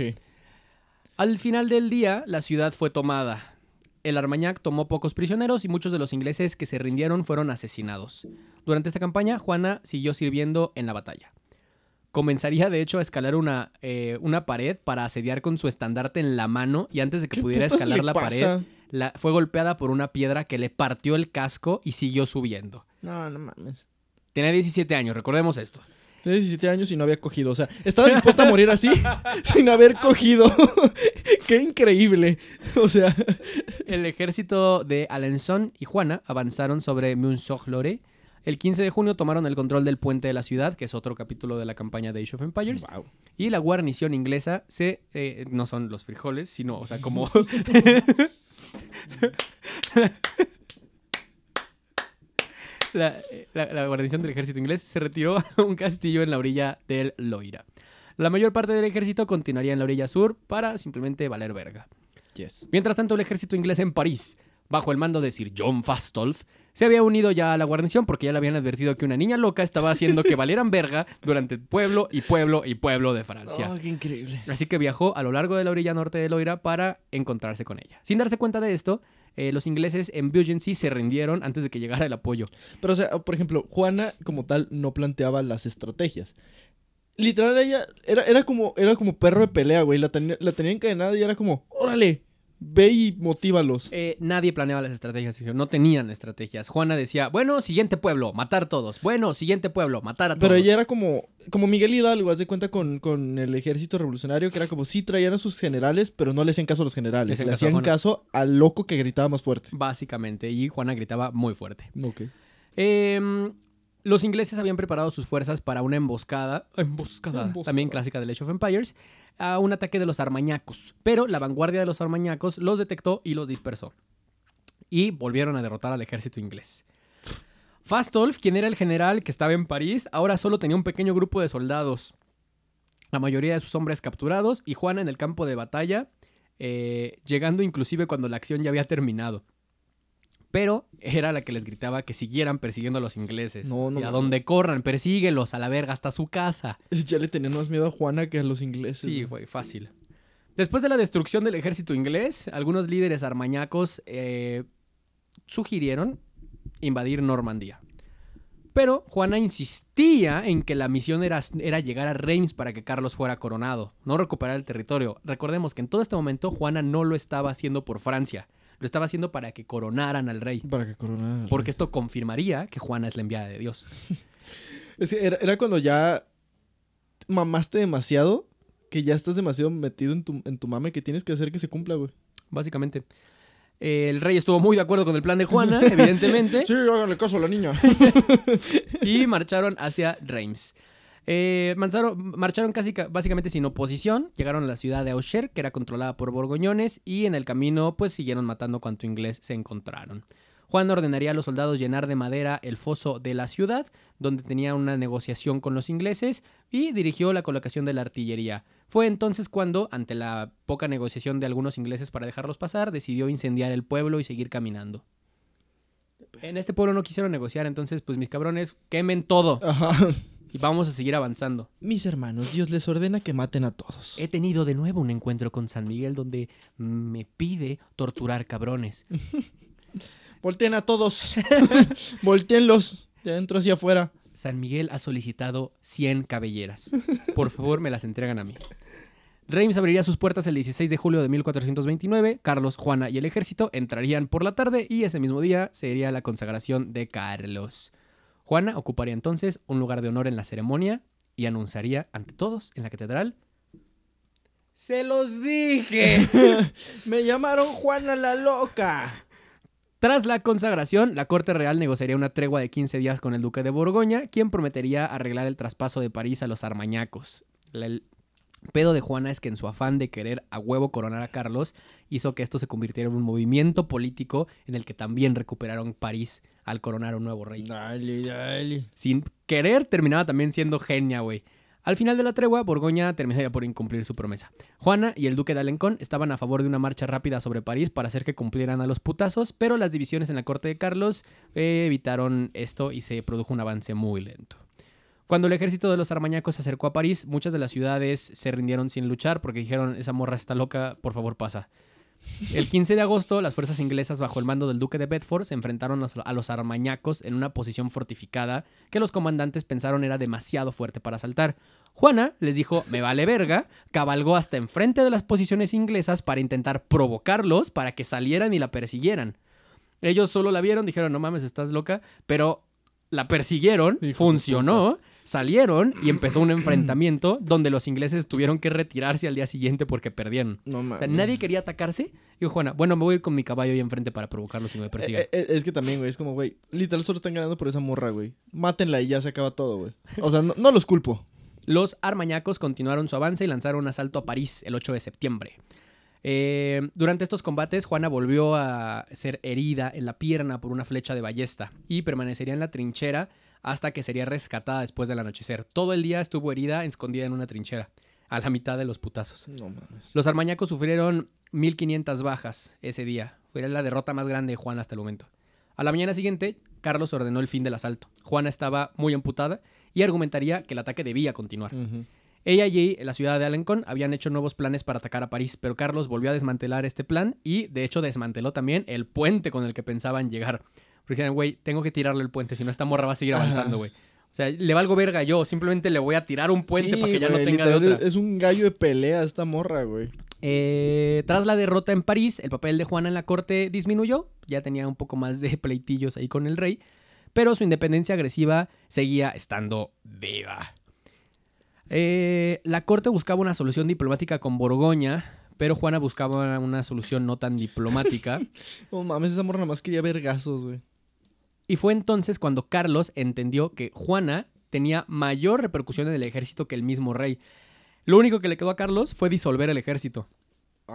Al final del día, la ciudad fue tomada. El Armagnac tomó pocos prisioneros y muchos de los ingleses que se rindieron fueron asesinados. Durante esta campaña, Juana siguió sirviendo en la batalla. Comenzaría de hecho a escalar una, eh, una pared para asediar con su estandarte en la mano y antes de que pudiera escalar la pared, fue golpeada por una piedra que le partió el casco y siguió subiendo. No, no mames. Tenía 17 años, recordemos esto. Tenía 17 años y no había cogido. O sea, estaba dispuesta a morir así sin haber cogido. ¡Qué increíble! O sea. El ejército de Alençon y Juana avanzaron sobre Lore. El 15 de junio tomaron el control del puente de la ciudad, que es otro capítulo de la campaña de Age of Empires. Y la guarnición inglesa se. Eh, no son los frijoles, sino, o sea, como. la, guarnición del ejército inglés se retiró a un castillo en la orilla del Loira. La mayor parte del ejército continuaría en la orilla sur para simplemente valer verga. Mientras tanto, el ejército inglés en París bajo el mando de Sir John Fastolf, se había unido ya a la guarnición porque ya le habían advertido que una niña loca estaba haciendo que valieran verga durante pueblo y pueblo y pueblo de Francia. Oh, qué increíble. Así que viajó a lo largo de la orilla norte de Loira para encontrarse con ella. Sin darse cuenta de esto, eh, los ingleses en Bugency se rindieron antes de que llegara el apoyo. Pero, o sea, por ejemplo, Juana como tal no planteaba las estrategias. Literal, ella era, como, era como perro de pelea, güey. La, la tenía encadenada y era como, órale, Ve y motívalos. Eh, nadie planeaba las estrategias, No tenían estrategias. Juana decía, bueno, siguiente pueblo, matar a todos. Bueno, siguiente pueblo, matar a todos. Pero ella era como, como Miguel Hidalgo, haz de cuenta con, el ejército revolucionario, que era como, sí traían a sus generales, pero no le hacían caso a los generales. le hacían caso al loco que gritaba más fuerte. Básicamente, y Juana gritaba muy fuerte. Ok. Eh, los ingleses habían preparado sus fuerzas para una emboscada, también clásica del Age of Empires, a un ataque de los armañacos. Pero la vanguardia de los armañacos los detectó y los dispersó. Y volvieron a derrotar al ejército inglés. Fastolf, quien era el general que estaba en París, ahora solo tenía un pequeño grupo de soldados. La mayoría de sus hombres capturados y Juana en el campo de batalla, eh, llegando inclusive cuando la acción ya había terminado pero era la que les gritaba que siguieran persiguiendo a los ingleses. No, Y a donde corran, persíguelos, a la verga, hasta su casa. Ya le tenían más miedo a Juana que a los ingleses. Sí, fue fácil. Después de la destrucción del ejército inglés, algunos líderes armañacos eh, sugirieron invadir Normandía. Pero Juana insistía en que la misión era, era, llegar a Reims para que Carlos fuera coronado, no recuperar el territorio. Recordemos que en todo este momento Juana no lo estaba haciendo por Francia, lo estaba haciendo para que coronaran al rey. Para que coronaran. porque esto confirmaría que Juana es la enviada de Dios. es que era, cuando ya mamaste demasiado, que ya estás demasiado metido en tu, en tu mame que tienes que hacer que se cumpla, güey. Básicamente. El rey estuvo muy de acuerdo con el plan de Juana, evidentemente. sí, háganle caso a la niña. y marcharon hacia Reims. Eh, marcharon casi básicamente sin oposición, llegaron a la ciudad de Auxerre, que era controlada por borgoñones, y en el camino pues siguieron matando cuanto inglés se encontraron. Juan ordenaría a los soldados llenar de madera el foso de la ciudad, donde tenía una negociación con los ingleses, y dirigió la colocación de la artillería. Fue entonces cuando, ante la poca negociación de algunos ingleses para dejarlos pasar, decidió incendiar el pueblo y seguir caminando. En este pueblo no quisieron negociar, entonces pues mis cabrones, quemen todo. Y vamos a seguir avanzando. Mis hermanos, Dios les ordena que maten a todos. He tenido de nuevo un encuentro con San Miguel donde me pide torturar cabrones. Volteen a todos. Volteenlos de adentro hacia afuera. San Miguel ha solicitado 100 cabelleras. Por favor, me las entregan a mí. Reims abriría sus puertas el 16 de julio de 1429. Carlos, Juana y el ejército entrarían por la tarde y ese mismo día sería la consagración de Carlos. Juana ocuparía entonces un lugar de honor en la ceremonia y anunciaría ante todos en la catedral. ¡Se los dije! ¡Me llamaron Juana la Loca! Tras la consagración, la Corte Real negociaría una tregua de 15 días con el Duque de Borgoña, quien prometería arreglar el traspaso de París a los armañacos. La, Pedo de Juana es que en su afán de querer a huevo coronar a Carlos, hizo que esto se convirtiera en un movimiento político en el que también recuperaron París al coronar un nuevo rey. Sin querer, terminaba también siendo genia, güey. Al final de la tregua, Borgoña terminaría por incumplir su promesa. Juana y el duque de Alencón estaban a favor de una marcha rápida sobre París para hacer que cumplieran a los putazos, pero las divisiones en la corte de Carlos eh, evitaron esto y se produjo un avance muy lento. Cuando el ejército de los armañacos se acercó a París, muchas de las ciudades se rindieron sin luchar porque dijeron, esa morra está loca, por favor pasa. El 15 de agosto, las fuerzas inglesas bajo el mando del duque de Bedford se enfrentaron a los armañacos en una posición fortificada que los comandantes pensaron era demasiado fuerte para asaltar. Juana les dijo, me vale verga, cabalgó hasta enfrente de las posiciones inglesas para intentar provocarlos para que salieran y la persiguieran. Ellos solo la vieron, dijeron, no mames, estás loca, pero la persiguieron, funcionó, Salieron y empezó un enfrentamiento donde los ingleses tuvieron que retirarse al día siguiente porque perdieron. o sea, nadie quería atacarse. Y dijo Juana, bueno, me voy a ir con mi caballo ahí enfrente para provocarlo y me eh, persigan. Eh, es que también, güey, es como, güey, literal solo están ganando por esa morra, güey. Mátenla y ya se acaba todo, güey. O sea, no, los culpo. Los armañacos continuaron su avance y lanzaron un asalto a París el 8 de septiembre. Eh, durante estos combates, Juana volvió a ser herida en la pierna por una flecha de ballesta y permanecería en la trinchera hasta que sería rescatada después del anochecer. Todo el día estuvo herida, escondida en una trinchera, a la mitad de los putazos. Los armañacos sufrieron 1500 bajas ese día. Fue la derrota más grande de Juan hasta el momento. A la mañana siguiente, Carlos ordenó el fin del asalto. Juana estaba muy amputada y argumentaría que el ataque debía continuar. Ella y en la ciudad de Alencón, habían hecho nuevos planes para atacar a París, pero Carlos volvió a desmantelar este plan y, de hecho, desmanteló también el puente con el que pensaban llegar. Porque güey, tengo que tirarle el puente, si no esta morra va a seguir avanzando, güey. O sea, le valgo verga yo, simplemente le voy a tirar un puente para que ya no tenga de otra. Es un gallo de pelea esta morra, güey. Eh, tras la derrota en París, el papel de Juana en la corte disminuyó, ya tenía un poco más de pleitillos ahí con el rey, pero su independencia agresiva seguía estando viva. Eh, la corte buscaba una solución diplomática con Borgoña, pero Juana buscaba una solución no tan diplomática. no oh, mames, esa morra nada más quería vergazos, güey. Y fue entonces cuando Carlos entendió que Juana tenía mayor repercusión en el ejército que el mismo rey. Lo único que le quedó a Carlos fue disolver el ejército.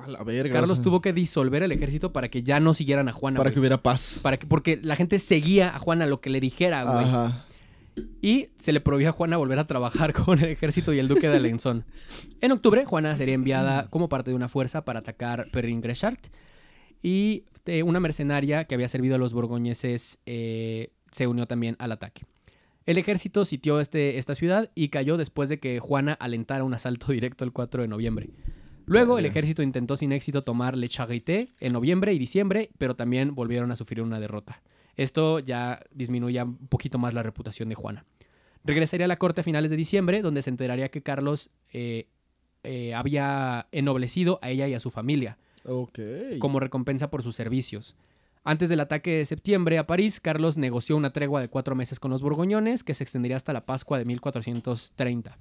la verga. Carlos tuvo que disolver el ejército para que ya no siguieran a Juana. Para que hubiera paz. Para que, porque la gente seguía a Juana lo que le dijera, güey. Y se le prohibió a Juana volver a trabajar con el ejército y el duque de Alenzón. en octubre, Juana sería enviada como parte de una fuerza para atacar Perrin Greshart y eh, una mercenaria que había servido a los borgoñeses eh, se unió también al ataque. El ejército sitió este, esta ciudad y cayó después de que Juana alentara un asalto directo el 4 de noviembre. Luego el ejército intentó sin éxito tomar Le Charité en noviembre y diciembre, pero también volvieron a sufrir una derrota. Esto ya disminuía un poquito más la reputación de Juana. Regresaría a la corte a finales de diciembre, donde se enteraría que Carlos eh, había ennoblecido a ella y a su familia como recompensa por sus servicios. Antes del ataque de septiembre a París, Carlos negoció una tregua de cuatro meses con los borgoñones que se extendería hasta la Pascua de 1430.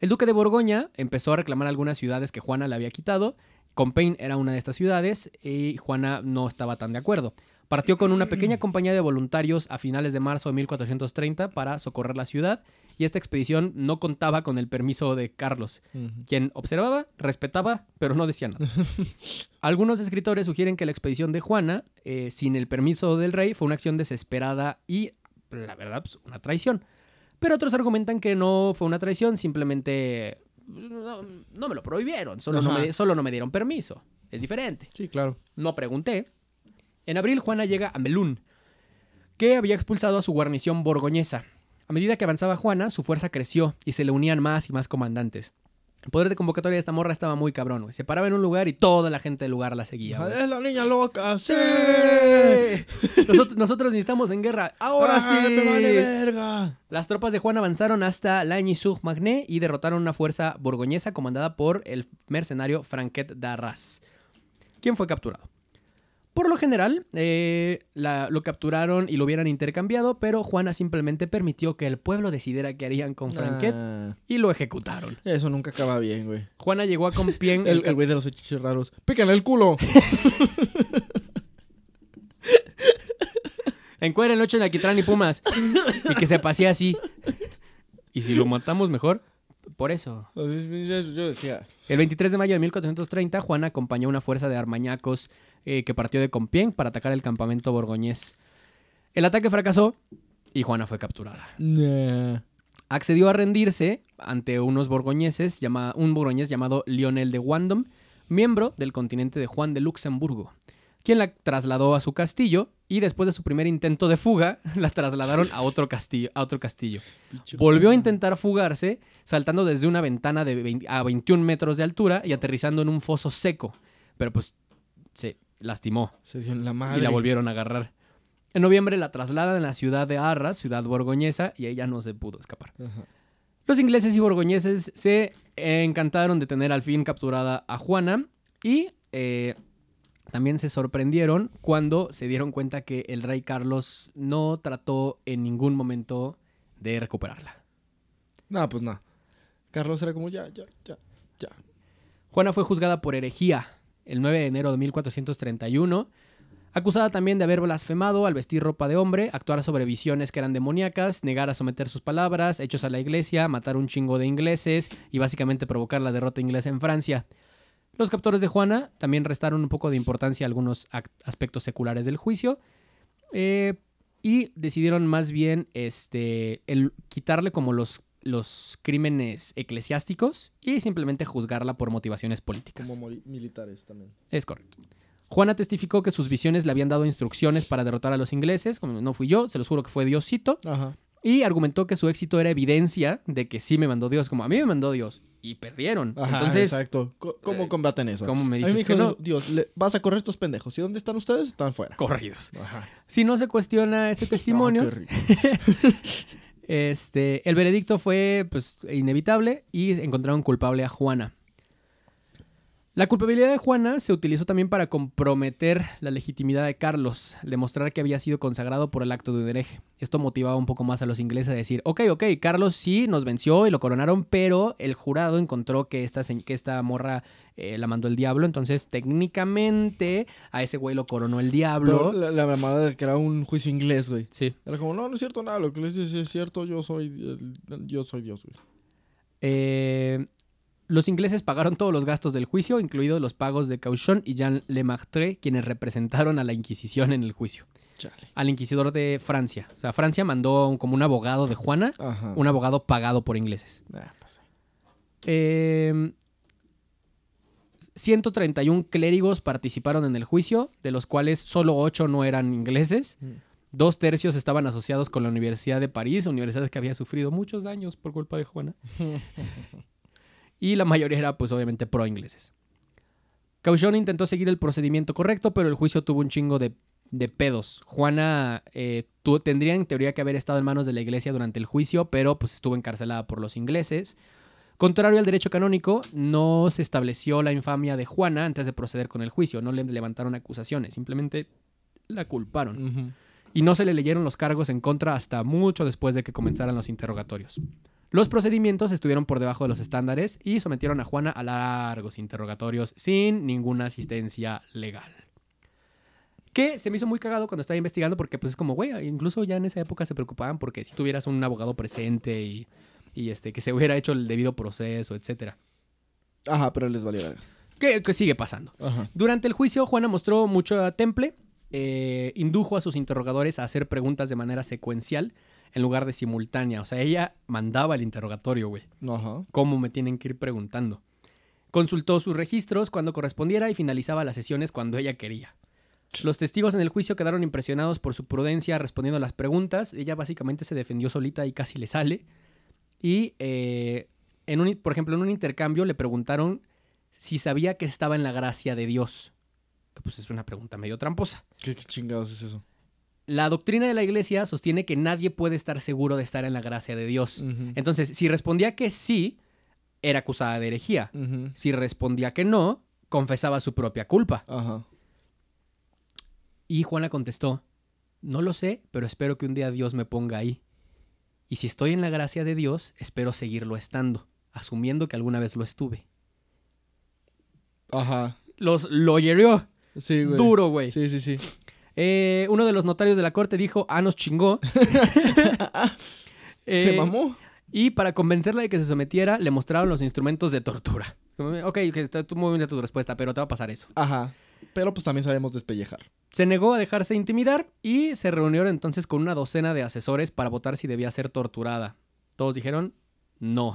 El duque de Borgoña empezó a reclamar algunas ciudades que Juana le había quitado. Compain era una de estas ciudades y Juana no estaba tan de acuerdo. Partió con una pequeña compañía de voluntarios a finales de marzo de 1430 para socorrer la ciudad y esta expedición no contaba con el permiso de Carlos, quien observaba, respetaba, pero no decía nada. Algunos escritores sugieren que la expedición de Juana, eh, sin el permiso del rey, fue una acción desesperada y, la verdad, pues, una traición. Pero otros argumentan que no fue una traición, simplemente pues, no, me lo prohibieron, solo no me, solo no me dieron permiso. Es diferente. Sí, claro. No pregunté. En abril, Juana llega a Melún, que había expulsado a su guarnición borgoñesa. A medida que avanzaba Juana, su fuerza creció y se le unían más y más comandantes. El poder de convocatoria de esta morra estaba muy cabrón, Se paraba en un lugar y toda la gente del lugar la seguía, ¡Es la niña loca! ¡Sí! Nosotros, ni estamos en guerra. ¡Ahora ah, sí! Me verga! Las tropas de Juana avanzaron hasta Lagny-sur Magné y derrotaron una fuerza borgoñesa comandada por el mercenario Franquet d'Arras, ¿Quién fue capturado. Por lo general, eh, lo capturaron y lo hubieran intercambiado, pero Juana simplemente permitió que el pueblo decidiera qué harían con Franquet ah. y lo ejecutaron. Eso nunca acaba bien, güey. Juana llegó a Compién... el, el güey de los hechiches raros. ¡Pícale el culo! noche en Aquitrán y pumas. y que se pasee así. Y si lo matamos mejor, por eso. Yo decía... El 23 de mayo de 1430, Juan acompañó una fuerza de armañacos eh, que partió de Compiègne para atacar el campamento borgoñés. El ataque fracasó y Juana fue capturada. Accedió a rendirse ante unos borgoñeses, un borgoñés llamado Lionel de Wandom, miembro del continente de Juan de Luxemburgo quien la trasladó a su castillo y después de su primer intento de fuga, la trasladaron a otro castillo. A otro castillo. Volvió a intentar fugarse, saltando desde una ventana de a 21 metros de altura y aterrizando en un foso seco, pero pues se lastimó. Se dio en la Y la volvieron a agarrar. En noviembre la trasladan a la ciudad de Arras, ciudad borgoñesa, y ella no se pudo escapar. Los ingleses y borgoñeses se encantaron de tener al fin capturada a Juana y eh, también se sorprendieron cuando se dieron cuenta que el rey Carlos no trató en ningún momento de recuperarla. No, pues no. Carlos era como ya, ya, ya, ya. Juana fue juzgada por herejía el 9 de enero de 1431, acusada también de haber blasfemado al vestir ropa de hombre, actuar sobre visiones que eran demoníacas, negar a someter sus palabras, hechos a la iglesia, matar un chingo de ingleses y básicamente provocar la derrota inglesa en Francia. Los captores de Juana también restaron un poco de importancia a algunos aspectos seculares del juicio eh, y decidieron más bien este, quitarle como los, los crímenes eclesiásticos y simplemente juzgarla por motivaciones políticas. Como militares también. Es correcto. Juana testificó que sus visiones le habían dado instrucciones para derrotar a los ingleses, como no fui yo, se los juro que fue Diosito, Ajá. y argumentó que su éxito era evidencia de que sí me mandó Dios, como a mí me mandó Dios y perdieron. Ajá, Entonces, exacto. ¿Cómo eh, combaten eso? ¿Cómo me dices Dios, vas a correr estos pendejos. ¿Y dónde están ustedes? Están fuera. Corridos. Si no se cuestiona este testimonio, este, el veredicto fue pues inevitable y encontraron culpable a Juana. La culpabilidad de Juana se utilizó también para comprometer la legitimidad de Carlos, demostrar que había sido consagrado por el acto de un hereje. Esto motivaba un poco más a los ingleses a decir, ok, ok, Carlos sí nos venció y lo coronaron, pero el jurado encontró que esta, morra eh, la mandó el diablo, entonces técnicamente a ese güey lo coronó el diablo. la, mamada que era un juicio inglés, güey. Sí. Era como, no, no es cierto nada, lo que le dice es cierto, yo soy, yo soy Dios, güey. Eh, los ingleses pagaron todos los gastos del juicio, incluidos los pagos de Cauchon y Jean Lemartre, quienes representaron a la Inquisición en el juicio. Al inquisidor de Francia. O sea, Francia mandó como un abogado de Juana, un abogado pagado por ingleses. 131 ah, pues em, clérigos participaron en el juicio, de los cuales solo 8 no eran ingleses. Mm. Dos tercios estaban asociados con la Universidad de París, universidad que había sufrido muchos daños por culpa de Juana. y la mayoría era pues obviamente pro ingleses. Cauchon intentó seguir el procedimiento correcto, pero el juicio tuvo un chingo de, pedos. Juana eh, tendría en teoría que haber estado en manos de la iglesia durante el juicio, pero pues estuvo encarcelada por los ingleses. Contrario al derecho canónico, no se estableció la infamia de Juana antes de proceder con el juicio, no le levantaron acusaciones, simplemente la culparon. Y no se le leyeron los cargos en contra hasta mucho después de que comenzaran los interrogatorios. Los procedimientos estuvieron por debajo de los estándares y sometieron a Juana a largos interrogatorios sin ninguna asistencia legal. Que se me hizo muy cagado cuando estaba investigando porque pues es como, güey, incluso ya en esa época se preocupaban porque si tuvieras un abogado presente y, este, que se hubiera hecho el debido proceso, etc. Ajá, pero les valió la que, que, sigue pasando. Durante el juicio, Juana mostró mucho temple, eh, indujo a sus interrogadores a hacer preguntas de manera secuencial en lugar de simultánea. O sea, ella mandaba el interrogatorio, güey. Ajá. ¿Cómo me tienen que ir preguntando? Consultó sus registros cuando correspondiera y finalizaba las sesiones cuando ella quería. Los testigos en el juicio quedaron impresionados por su prudencia respondiendo a las preguntas. Ella básicamente se defendió solita y casi le sale. Y, eh, en por ejemplo, en un intercambio le preguntaron si sabía que estaba en la gracia de Dios. Que pues es una pregunta medio tramposa. qué chingados es eso? La doctrina de la iglesia sostiene que nadie puede estar seguro de estar en la gracia de Dios. Entonces, si respondía que sí, era acusada de herejía. Si respondía que no, confesaba su propia culpa. Y Juana contestó, no lo sé, pero espero que un día Dios me ponga ahí. Y si estoy en la gracia de Dios, espero seguirlo estando, asumiendo que alguna vez lo estuve. Ajá. Los lo hirió. Sí, güey. Duro, güey. Sí, sí, sí. Eh, uno de los notarios de la corte dijo, ah, nos chingó. Eh, se mamó. Y para convencerla de que se sometiera, le mostraron los instrumentos de tortura. Ok, que está muy bien tu respuesta, pero te va a pasar eso. Ajá. Pero pues también sabemos despellejar. Se negó a dejarse intimidar y se reunieron entonces con una docena de asesores para votar si debía ser torturada. Todos dijeron, no.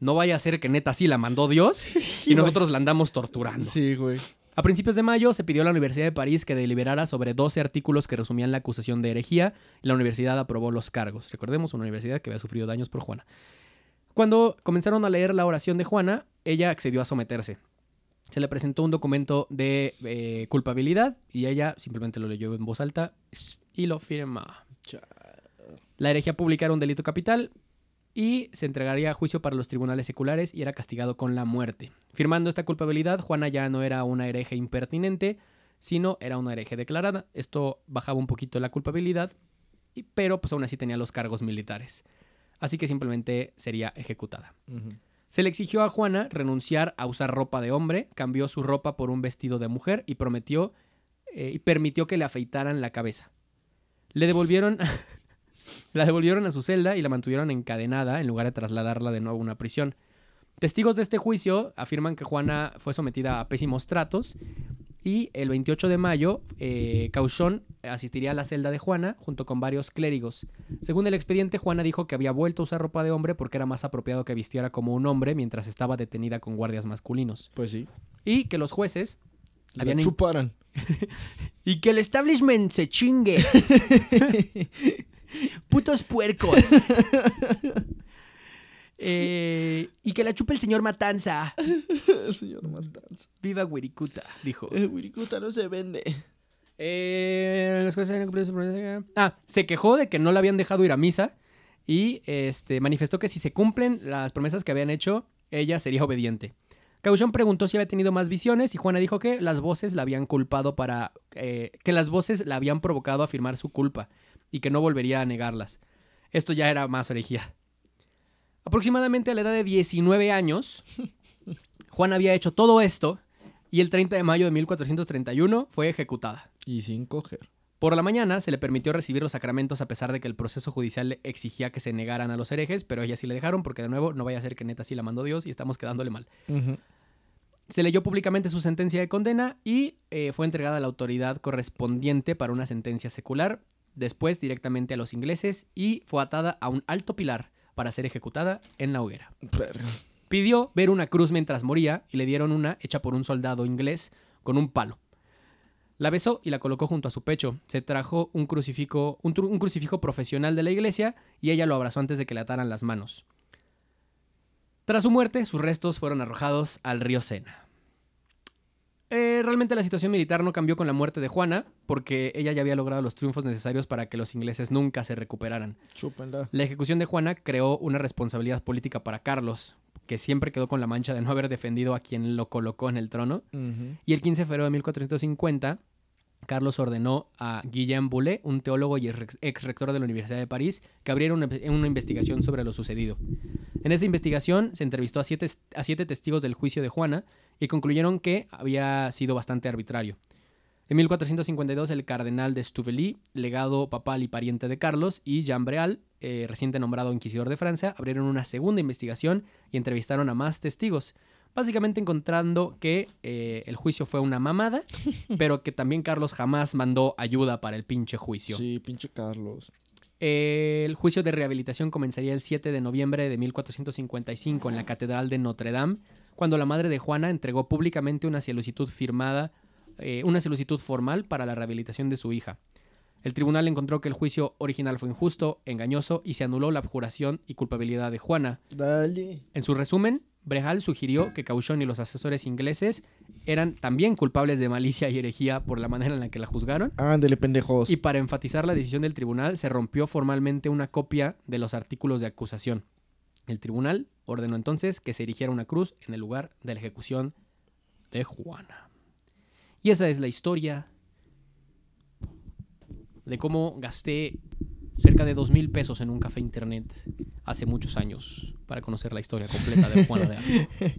No. vaya a ser que neta sí la mandó Dios y nosotros la andamos torturando. Sí, güey. A principios de mayo se pidió a la Universidad de París que deliberara sobre 12 artículos que resumían la acusación de herejía la universidad aprobó los cargos. Recordemos, una universidad que había sufrido daños por Juana. Cuando comenzaron a leer la oración de Juana, ella accedió a someterse. Se le presentó un documento de eh, culpabilidad y ella simplemente lo leyó en voz alta y lo firma. La herejía pública era un delito capital y se entregaría a juicio para los tribunales seculares y era castigado con la muerte. Firmando esta culpabilidad, Juana ya no era una hereje impertinente, sino era una hereje declarada. Esto bajaba un poquito la culpabilidad, pero pues aún así tenía los cargos militares. Así que simplemente sería ejecutada. Se le exigió a Juana renunciar a usar ropa de hombre, cambió su ropa por un vestido de mujer y prometió eh, y permitió que le afeitaran la cabeza. Le devolvieron La devolvieron a su celda y la mantuvieron encadenada en lugar de trasladarla de nuevo a una prisión. Testigos de este juicio afirman que Juana fue sometida a pésimos tratos y el 28 de mayo eh, Cauchón asistiría a la celda de Juana junto con varios clérigos. Según el expediente, Juana dijo que había vuelto a usar ropa de hombre porque era más apropiado que vistiera como un hombre mientras estaba detenida con guardias masculinos. Pues sí. Y que los jueces la chuparan. y que el establishment se chingue. Putos puercos. Eh, y que la chupe el señor Matanza. señor Matanza. Viva Wirikuta, dijo. Eh, no se vende. Eh, ah, se quejó de que no la habían dejado ir a misa y este, manifestó que si se cumplen las promesas que habían hecho, ella sería obediente. Cauchón preguntó si había tenido más visiones y Juana dijo que las voces la habían culpado para... que las voces la habían provocado a afirmar su culpa y que no volvería a negarlas. Esto ya era más herejía. Aproximadamente a la edad de 19 años, Juan había hecho todo esto y el 30 de mayo de 1431 fue ejecutada. Y sin coger. Por la mañana se le permitió recibir los sacramentos a pesar de que el proceso judicial le exigía que se negaran a los herejes, pero ella sí le dejaron porque de nuevo no vaya a ser que neta sí la mandó Dios y estamos quedándole mal. Se leyó públicamente su sentencia de condena y eh, fue entregada a la autoridad correspondiente para una sentencia secular después directamente a los ingleses y fue atada a un alto pilar para ser ejecutada en la hoguera. Pidió ver una cruz mientras moría y le dieron una hecha por un soldado inglés con un palo. La besó y la colocó junto a su pecho. Se trajo un crucifijo, un crucifijo profesional de la iglesia y ella lo abrazó antes de que le ataran las manos. Tras su muerte, sus restos fueron arrojados al río Sena. Eh, realmente la situación militar no cambió con la muerte de Juana, porque ella ya había logrado los triunfos necesarios para que los ingleses nunca se recuperaran. La ejecución de Juana creó una responsabilidad política para Carlos, que siempre quedó con la mancha de no haber defendido a quien lo colocó en el trono. Y el 15 de febrero de 1450 Carlos ordenó a Guillaume Boulet, un teólogo y ex rector de la Universidad de París, que abriera una, investigación sobre lo sucedido. En esa investigación se entrevistó a siete, testigos del juicio de Juana y concluyeron que había sido bastante arbitrario. En 1452, el cardenal de Stuvely legado papal y pariente de Carlos, y Jean Breal, recién eh, reciente nombrado inquisidor de Francia, abrieron una segunda investigación y entrevistaron a más testigos básicamente encontrando que eh, el juicio fue una mamada, pero que también Carlos jamás mandó ayuda para el pinche juicio. Sí, pinche Carlos. Eh, el juicio de rehabilitación comenzaría el 7 de noviembre de 1455 en la Catedral de Notre Dame, cuando la madre de Juana entregó públicamente una solicitud firmada, eh, una solicitud formal para la rehabilitación de su hija. El tribunal encontró que el juicio original fue injusto, engañoso y se anuló la abjuración y culpabilidad de Juana. Dale. En su resumen, Brejal sugirió que Cauchón y los asesores ingleses eran también culpables de malicia y herejía por la manera en la que la juzgaron. Ándele, pendejos. Y para enfatizar la decisión del tribunal, se rompió formalmente una copia de los artículos de acusación. El tribunal ordenó entonces que se erigiera una cruz en el lugar de la ejecución de Juana. Y esa es la historia de cómo gasté cerca de dos mil pesos en un café internet hace muchos años para conocer la historia completa de Juana de Arco.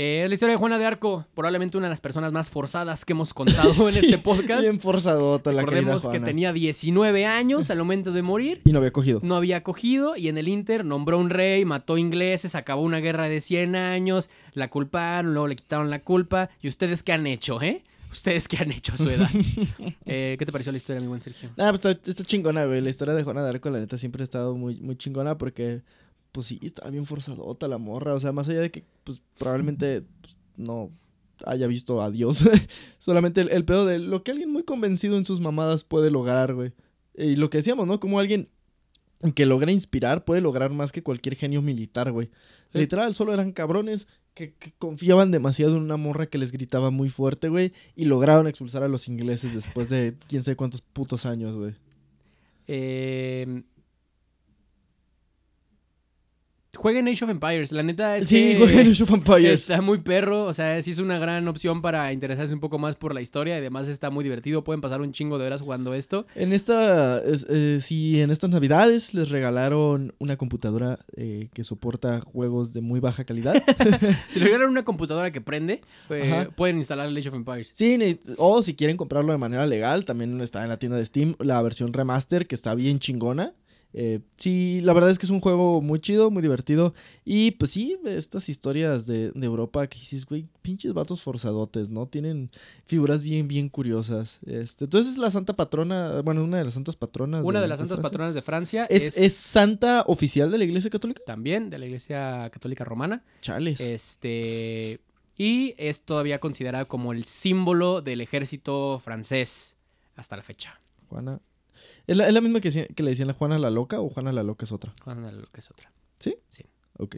Eh, la historia de Juana de Arco, probablemente una de las personas más forzadas que hemos contado en este podcast. Bien forzadota la Recordemos Juana. que tenía 19 años al momento de morir. Y no había cogido. No había cogido y en el Inter nombró un rey, mató ingleses, acabó una guerra de 100 años, la culparon, luego le quitaron la culpa. ¿Y ustedes qué han hecho, eh? ¿Ustedes que han hecho a su edad? Eh, ¿Qué te pareció la historia, mi buen Sergio? Ah, pues está, chingona, güey. La historia de Juana de Arco, la neta, siempre ha estado muy, muy chingona porque, pues sí, estaba bien forzadota la morra. O sea, más allá de que, pues probablemente pues, no haya visto a Dios. Solamente el, pedo de lo que alguien muy convencido en sus mamadas puede lograr, güey. Y lo que decíamos, ¿no? Como alguien que logra inspirar puede lograr más que cualquier genio militar, güey. Literal, solo eran cabrones que, confiaban demasiado en una morra que les gritaba muy fuerte, güey. Y lograron expulsar a los ingleses después de quién sabe cuántos putos años, güey. Eh, Jueguen Age of Empires, la neta es Sí, Age of Empires. Está muy perro, o sea, sí es una gran opción para interesarse un poco más por la historia y además está muy divertido, pueden pasar un chingo de horas jugando esto. En esta, si eh, en estas navidades les regalaron una computadora eh, que soporta juegos de muy baja calidad. si les regalaron una computadora que prende, pues, pueden instalar Age of Empires. Sí, o si quieren comprarlo de manera legal, también está en la tienda de Steam la versión remaster que está bien chingona. Eh, sí, la verdad es que es un juego muy chido, muy divertido. Y pues sí, estas historias de, Europa que dices, güey, pinches vatos forzadotes, ¿no? Tienen figuras bien, bien curiosas. Este, entonces es la santa patrona, bueno, una de las santas patronas. Una de, las santas patronas de Francia. Es, santa oficial de la Iglesia Católica? También, de la Iglesia Católica Romana. Chales. Este. Y es todavía considerada como el símbolo del ejército francés hasta la fecha. Juana ¿Es la, misma que, le decían a Juana la Loca o Juana la Loca es otra? Juana la Loca es otra. ¿Sí? Sí. Ok.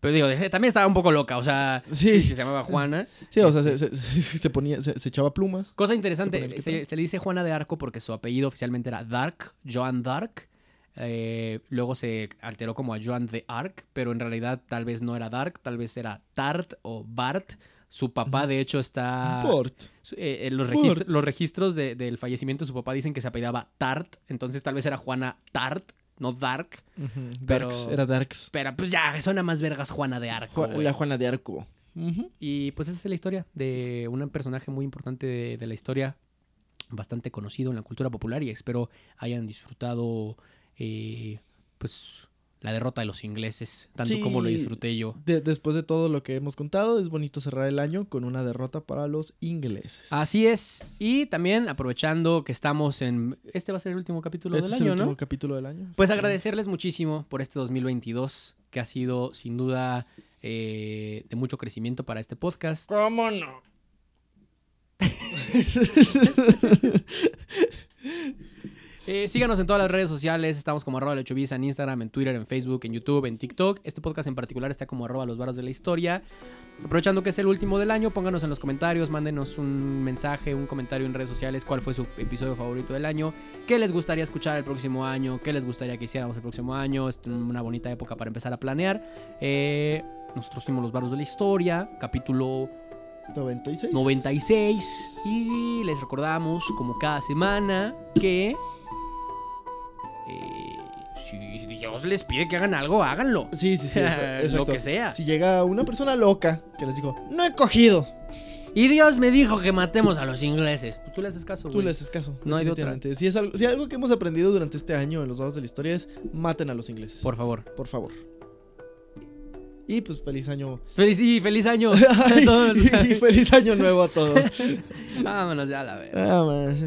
Pero digo, también estaba un poco loca, o sea, se llamaba Juana. Sí, o sea, se, este. ponía, se, echaba plumas. Cosa interesante, se, le dice Juana de Arco porque su apellido oficialmente era Dark, Joan Dark. Eh, luego se alteró como a Joan de Arc, pero en realidad tal vez no era Dark, tal vez era Tart o Bart. Su papá, de hecho, está. Port. Eh, eh, los, los, registros del fallecimiento de su papá dicen que se apellidaba Tart. Entonces, tal vez era Juana Tart, no Dark. pero, era Darks. Pero pues ya, suena más vergas Juana de Arco. la Juana de Arco. Y pues esa es la historia de un personaje muy importante de, la historia, bastante conocido en la cultura popular y espero hayan disfrutado, eh, pues la derrota de los ingleses, tanto como lo disfruté yo. después de todo lo que hemos contado, es bonito cerrar el año con una derrota para los ingleses. Así es. Y también aprovechando que estamos en... Este va a ser el último capítulo este del es año, el último capítulo del año. Pues agradecerles muchísimo por este 2022, que ha sido sin duda eh, de mucho crecimiento para este podcast. ¿Cómo no? Eh, síganos en todas las redes sociales. Estamos como arroba en Instagram, en Twitter, en Facebook, en YouTube, en TikTok. Este podcast en particular está como arroba los Baros de la historia. Aprovechando que es el último del año, pónganos en los comentarios, mándenos un mensaje, un comentario en redes sociales, cuál fue su episodio favorito del año, qué les gustaría escuchar el próximo año, qué les gustaría que hiciéramos el próximo año. Es una bonita época para empezar a planear. Eh, nosotros fuimos los Baros de la historia, capítulo 96. 96. Y les recordamos, como cada semana, que eh, si Dios les pide que hagan algo, háganlo. Sí, sí, sí. lo que sea. Si llega una persona loca que les dijo, no he cogido. Y Dios me dijo que matemos a los ingleses. Tú le haces caso, Tú le haces caso. No hay otra. Si, es algo, que hemos aprendido durante este año en los lados de la historia es maten a los ingleses. Por favor. Por favor. Y pues feliz año. Feliz, y feliz año y, feliz año nuevo a todos. Vámonos ya a la vez. Vámonos.